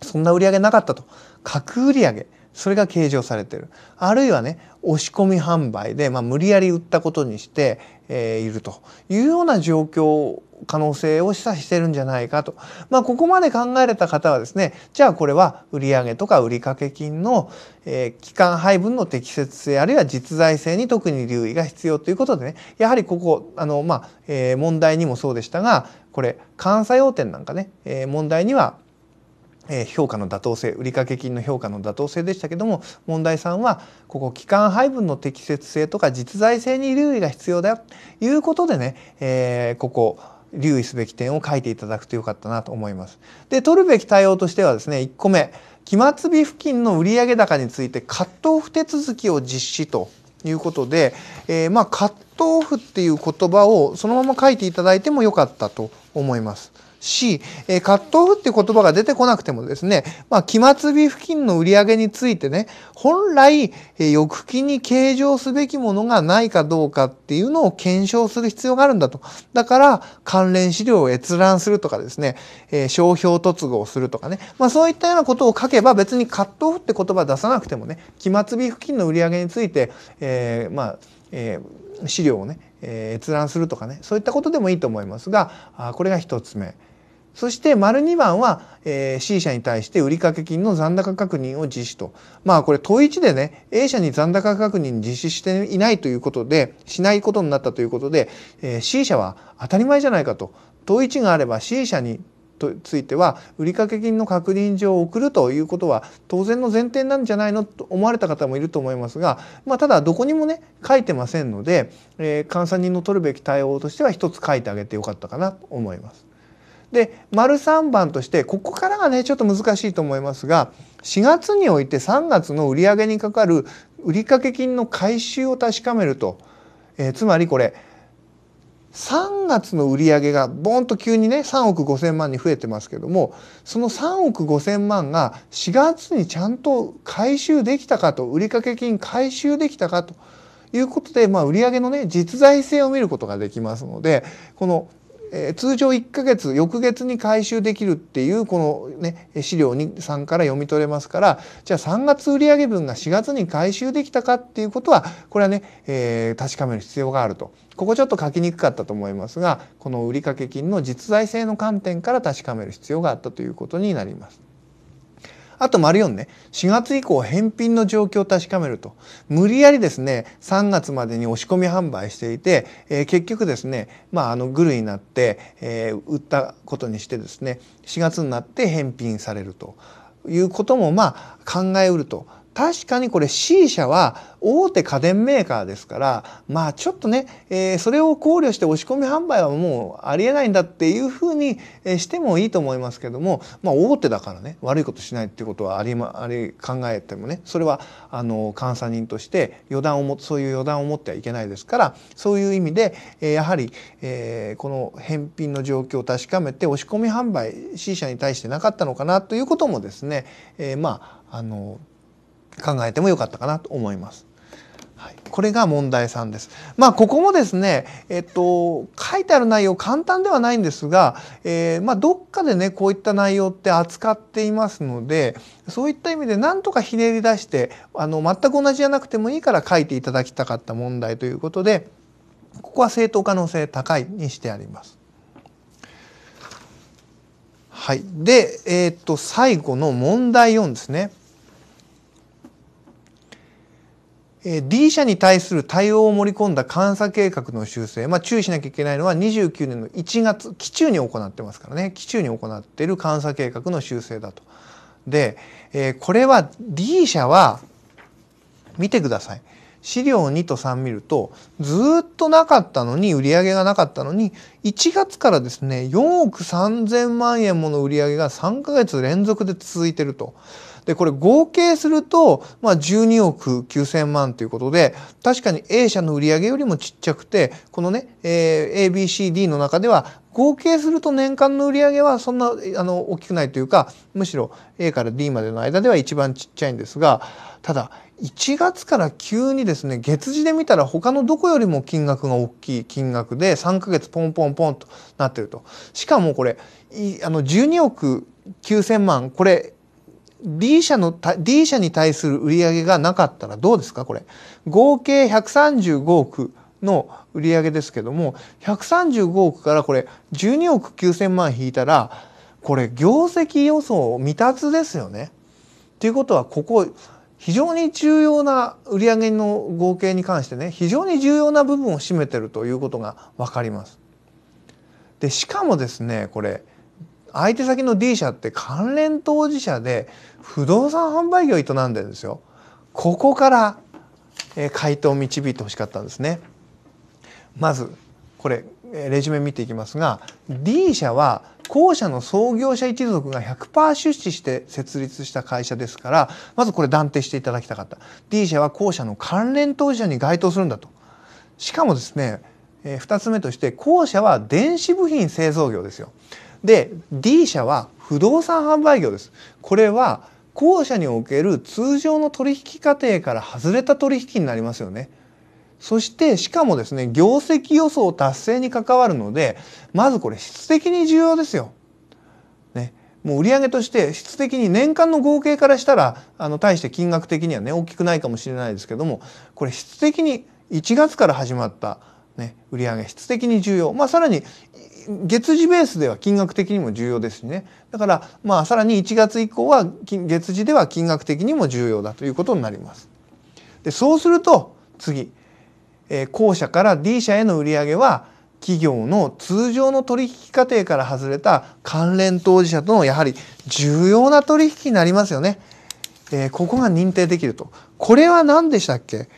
そんな売上なかったと格売上それが計上されてるあるいはね押し込み販売で、まあ、無理やり売ったことにして、えー、いるというような状況可能性を示唆してるんじゃないかと。まあ、ここまで考えれた方はですね、じゃあこれは売上とか売掛金の、えー、期間配分の適切性あるいは実在性に特に留意が必要ということでね、やはりここ、あの、まあ、えー、問題にもそうでしたが、これ、監査要点なんかね、えー、問題にはえ評価の妥当性売掛金の評価の妥当性でしたけども問題3はここ期間配分の適切性とか実在性に留意が必要だよということでね、えー、ここ留意すべき点を書いていただくとよかったなと思います。で取るべき対応としてはですね1個目期末日付近の売上高についてカットオフ手続きを実施ということで、えー、まあカットオフっていう言葉をそのまま書いていただいてもよかったと思います。し、えー、カットオフって言葉が出てこなくてもですね、まあ、期末日付近の売り上げについてね、本来、えー、翌期に計上すべきものがないかどうかっていうのを検証する必要があるんだと。だから、関連資料を閲覧するとかですね、えー、商標突合するとかね、まあ、そういったようなことを書けば別にカットオフって言葉出さなくてもね、期末日付近の売り上げについて、えー、まあ、えー、資料をね、えー、閲覧するとかねそういったことでもいいと思いますがこれが1つ目。そして丸2番は、えー、C 社に対して売掛金の残高確認を実施と。まあこれ問1でね、A 社に残高確認実施していないということで、しないことになったということで、えー、C 社は当たり前じゃないかと。問1があれば C 社については売掛金の確認状を送るということは当然の前提なんじゃないのと思われた方もいると思いますが、まあ、ただどこにもね書いてませんので、えー、監査人の取るべき対応としては一つ書いてあげてよかったかなと思います。で丸3番としてここからがねちょっと難しいと思いますが4月において3月の売上にかかる売掛金の回収を確かめると、えー、つまりこれ3月の売り上げがボンと急にね3億5 0 0 0万に増えてますけどもその3億5 0 0 0万が4月にちゃんと回収できたかと売掛金回収できたかということで、まあ、売上のね実在性を見ることができますのでこのえ通常1ヶ月翌月に回収できるっていうこの、ね、資料3から読み取れますからじゃあ3月売上分が4月に回収できたかっていうことはこれはね、えー、確かめる必要があると。ここちょっと書きにくかったと思いますがこの売掛金の実在性の観点から確かめる必要があったということになります。あと丸4ね4月以降返品の状況を確かめると無理やりですね3月までに押し込み販売していて、えー、結局ですねまああのグルになって、えー、売ったことにしてですね4月になって返品されるということもまあ考えうると確かにこれ C 社は大手家電メーカーですからまあちょっとね、えー、それを考慮して押し込み販売はもうありえないんだっていうふうにしてもいいと思いますけども、まあ、大手だからね悪いことしないっていうことはあり、ま、あれ考えてもねそれはあの監査人として予断をもそういう予断を持ってはいけないですからそういう意味で、えー、やはり、えー、この返品の状況を確かめて押し込み販売 C 社に対してなかったのかなということもですね、えー、まああの考えてもよかったかなと思います。はい、これが問題3です。まあここもですね、えっと、書いてある内容簡単ではないんですが、えー、まあ、どっかでねこういった内容って扱っていますのでそういった意味でなんとかひねり出してあの全く同じじゃなくてもいいから書いていただきたかった問題ということでここは正当可能性高いにしてあります。はい、で、えー、っと最後の問題4ですね。D 社に対する対応を盛り込んだ監査計画の修正、まあ、注意しなきゃいけないのは29年の1月期中に行ってますからね期中に行っている監査計画の修正だと。で、えー、これは D 社は見てください資料2と3見るとずっとなかったのに売り上げがなかったのに1月からですね4億3,000万円もの売り上げが3ヶ月連続で続いてると。で、これ合計すると、まあ、12億9000万ということで、確かに A 社の売上よりもちっちゃくて、このね、えー、ABCD の中では、合計すると年間の売り上げはそんなあの大きくないというかむしろ A から D までの間では一番ちっちゃいんですがただ1月から急にですね月次で見たら他のどこよりも金額が大きい金額で3ヶ月ポンポンポンとなってるとしかもこれあの12億9,000万これ D 社の、D 社に対する売上がなかったらどうですかこれ。合計135億の売上ですけども、135億からこれ12億9000万引いたら、これ業績予想未達ですよね。ということは、ここ、非常に重要な売上の合計に関してね、非常に重要な部分を占めてるということがわかります。で、しかもですね、これ、相手先の D 社って関連当事者で不動産販売業を営んでるんですよ。ここから回答を導いてほしかったんですね。まずこれレジュメ見ていきますが D 社は後者の創業者一族が100%出資して設立した会社ですからまずこれ断定していただきたかった D 社は後者の関連当事者に該当するんだとしかもですね2つ目として後者は電子部品製造業ですよで D 社は不動産販売業です。これは後者における通常の取引過程から外れた取引になりますよね。そしてしかもですね業績予想達成に関わるのでまずこれ質的に重要ですよ。ね、もう売上として質的に年間の合計からしたらあの大して金額的にはね大きくないかもしれないですけどもこれ質的に1月から始まった、ね、売上質的に重要、まあ、さらに月次ベースでは金額的にも重要ですしねだからまあさらに1月以降は月次では金額的にも重要だということになります。でそうすると次、え後者から D 社への売上は企業の通常の取引過程から外れた関連当事者とのやはり重要な取引になりますよね。えー、ここが認定できると。これは何でしたっけ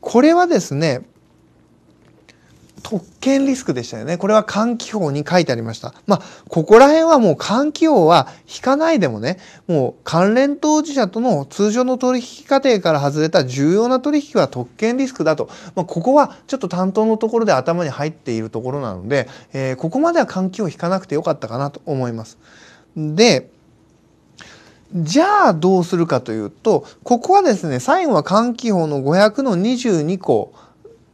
これはですね特権リスクでしたよね。これは換気法に書いてありました。まあ、ここら辺はもう換気法は引かないでもね、もう関連当事者との通常の取引過程から外れた重要な取引は特権リスクだと。まあ、ここはちょっと担当のところで頭に入っているところなので、えー、ここまでは換気を引かなくてよかったかなと思います。で、じゃあどうするかというと、ここはですね、最後は換気法の500の22項。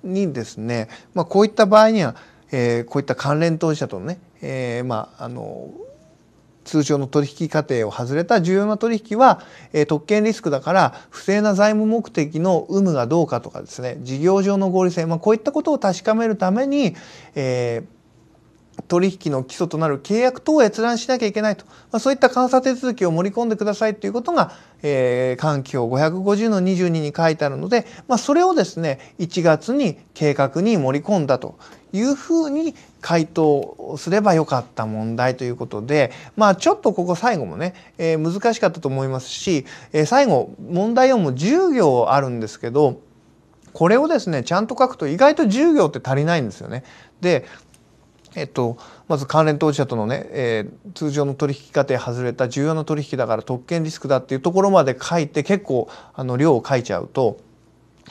にですね、まあ、こういった場合には、えー、こういった関連当事者とのね、えー、まああの通常の取引過程を外れた重要な取引は、えー、特権リスクだから不正な財務目的の有無がどうかとかですね事業上の合理性、まあ、こういったことを確かめるために、えー取引の基礎となる契約等を閲覧しなきゃいけないと、まあ、そういった監査手続きを盛り込んでくださいということが、えー、環境550の22に書いてあるので、まあ、それをですね1月に計画に盛り込んだというふうに回答すればよかった問題ということで、まあちょっとここ最後もね、えー、難しかったと思いますし、えー、最後問題4も10行あるんですけど、これをですね、ちゃんと書くと意外と10行って足りないんですよね。で、えっと、まず関連当事者とのね、えー、通常の取引過程外れた重要な取引だから特権リスクだっていうところまで書いて結構あの量を書いちゃうと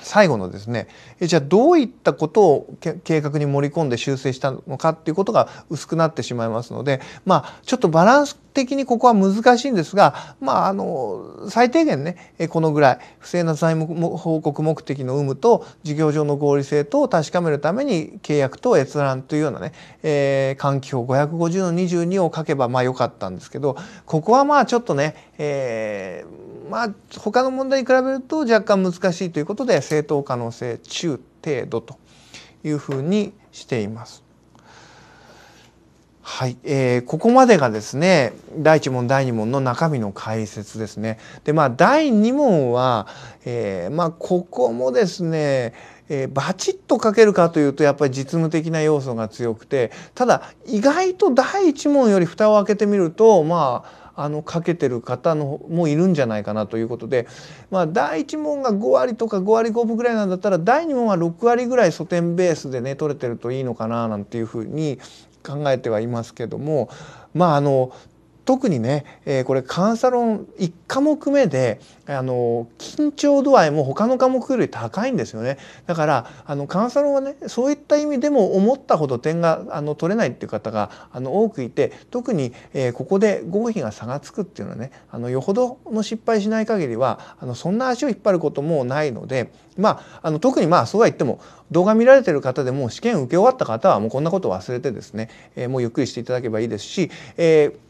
最後のですねえじゃあどういったことを計画に盛り込んで修正したのかっていうことが薄くなってしまいますのでまあちょっとバランス的にここは難しいんですが、まあ、あの最低限ねこのぐらい不正な財務報告目的の有無と事業上の合理性等を確かめるために契約と閲覧というようなね、えー、換気法550の22を書けばまあ良かったんですけどここはまあちょっとね、えー、まあ他の問題に比べると若干難しいということで正当可能性中程度というふうにしています。はい、えー、ここまでがですね第1問第2問の中身の解説ですね。でまあ第2問は、えー、まあ、ここもですね、えー、バチッと書けるかというとやっぱり実務的な要素が強くてただ意外と第1問より蓋を開けてみるとまああのかけてる方のもいるんじゃないかなということで、まあ、第1問が5割とか5割5分ぐらいなんだったら第2問は6割ぐらい素点ベースでね取れてるといいのかななんていうふうに考えてはいますけどもまああの特にね、えー、これカン論1科目目であの緊張度合いも他の科目より高いんですよねだからあのカンサはねそういった意味でも思ったほど点があの取れないっていう方があの多くいて特に、えー、ここで合否が差がつくっていうのはねあのよほどの失敗しない限りはあのそんな足を引っ張ることもないのでまあ、あの特にまあそうは言っても動画見られてる方でも試験受け終わった方はもうこんなことを忘れてですね、えー、もうゆっくりしていただけばいいですし、えー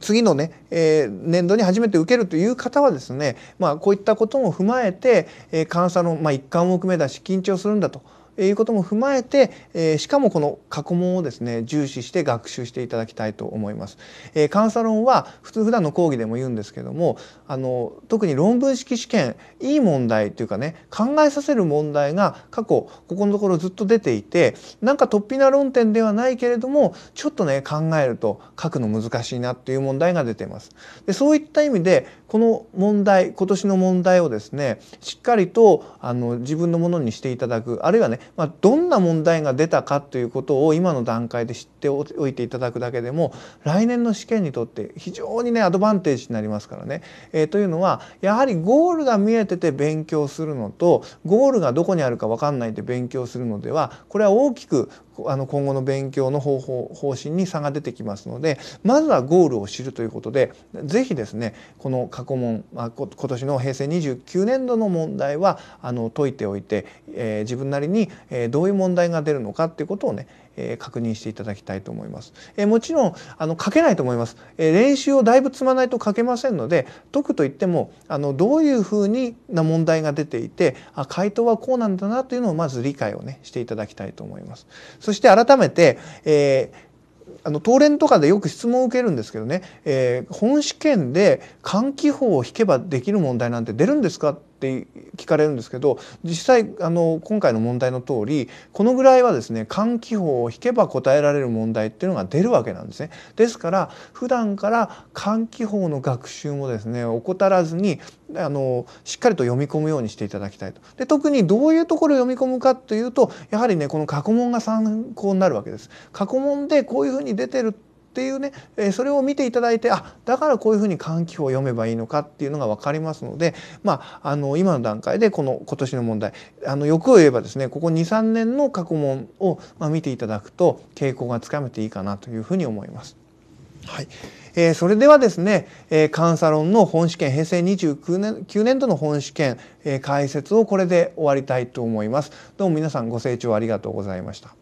次のね、えー、年度に初めて受けるという方はですね、まあ、こういったことも踏まえて、えー、監査の、まあ、一環を含めだし緊張するんだと。いうことも踏まえて、えー、しかもこの過去問をですね重視して学習していただきたいと思います。えー、監査論は普通普段の講義でも言うんですけどもあの特に論文式試験いい問題というかね考えさせる問題が過去ここのところずっと出ていてなんか突飛な論点ではないけれどもちょっとね考えると書くの難しいなという問題が出てます。でそういった意味でこの問題今年の問題をですねしっかりとあの自分のものにしていただくあるいはね、まあ、どんな問題が出たかということを今の段階で知っておいていただくだけでも来年の試験にとって非常にねアドバンテージになりますからね。えー、というのはやはりゴールが見えてて勉強するのとゴールがどこにあるか分かんないで勉強するのではこれは大きくあの今後の勉強の方法方針に差が出てきますのでまずはゴールを知るということで是非ですねこの過去問、まあ、今年の平成29年度の問題はあの解いておいて、えー、自分なりに、えー、どういう問題が出るのかっていうことをねえー、確認していただきたいと思います。えー、もちろんあの書けないと思います。え練習をだいぶ積まないと書けませんので解くといってもあのどういうふうにな問題が出ていてあ回答はこうなんだなというのをまず理解をねしていただきたいと思います。そして改めて、えあの東連とかでよく質問を受けるんですけどね、えー、本試験で換気法を引けばできる問題なんて出るんですかって聞かれるんですけど実際あの今回の問題の通りこのぐらいはですね換気法を引けば答えられる問題っていうのが出るわけなんですね。ですから普段から換気法の学習もですね怠らずにあのしっかりと読み込むようにしていただきたいと。で特にどういうところを読み込むかというとやはりねこの過去問が参考になるわけです。過去問でこういうふうに出てるっていうね、えそれを見ていただいてあだからこういうふうに漢気法を読めばいいのかっていうのが分かりますので、まあ、あの今の段階でこの今年の問題あの欲を言えばですねここ23年の過去問を、まあ、見ていただくと傾向がつかめていいかなというふうに思います。はいえー、それではですね、えー、監査論の本試験平成29年 ,9 年度の本試験、えー、解説をこれで終わりたいと思います。どうも皆さんご清聴ありがとうございました。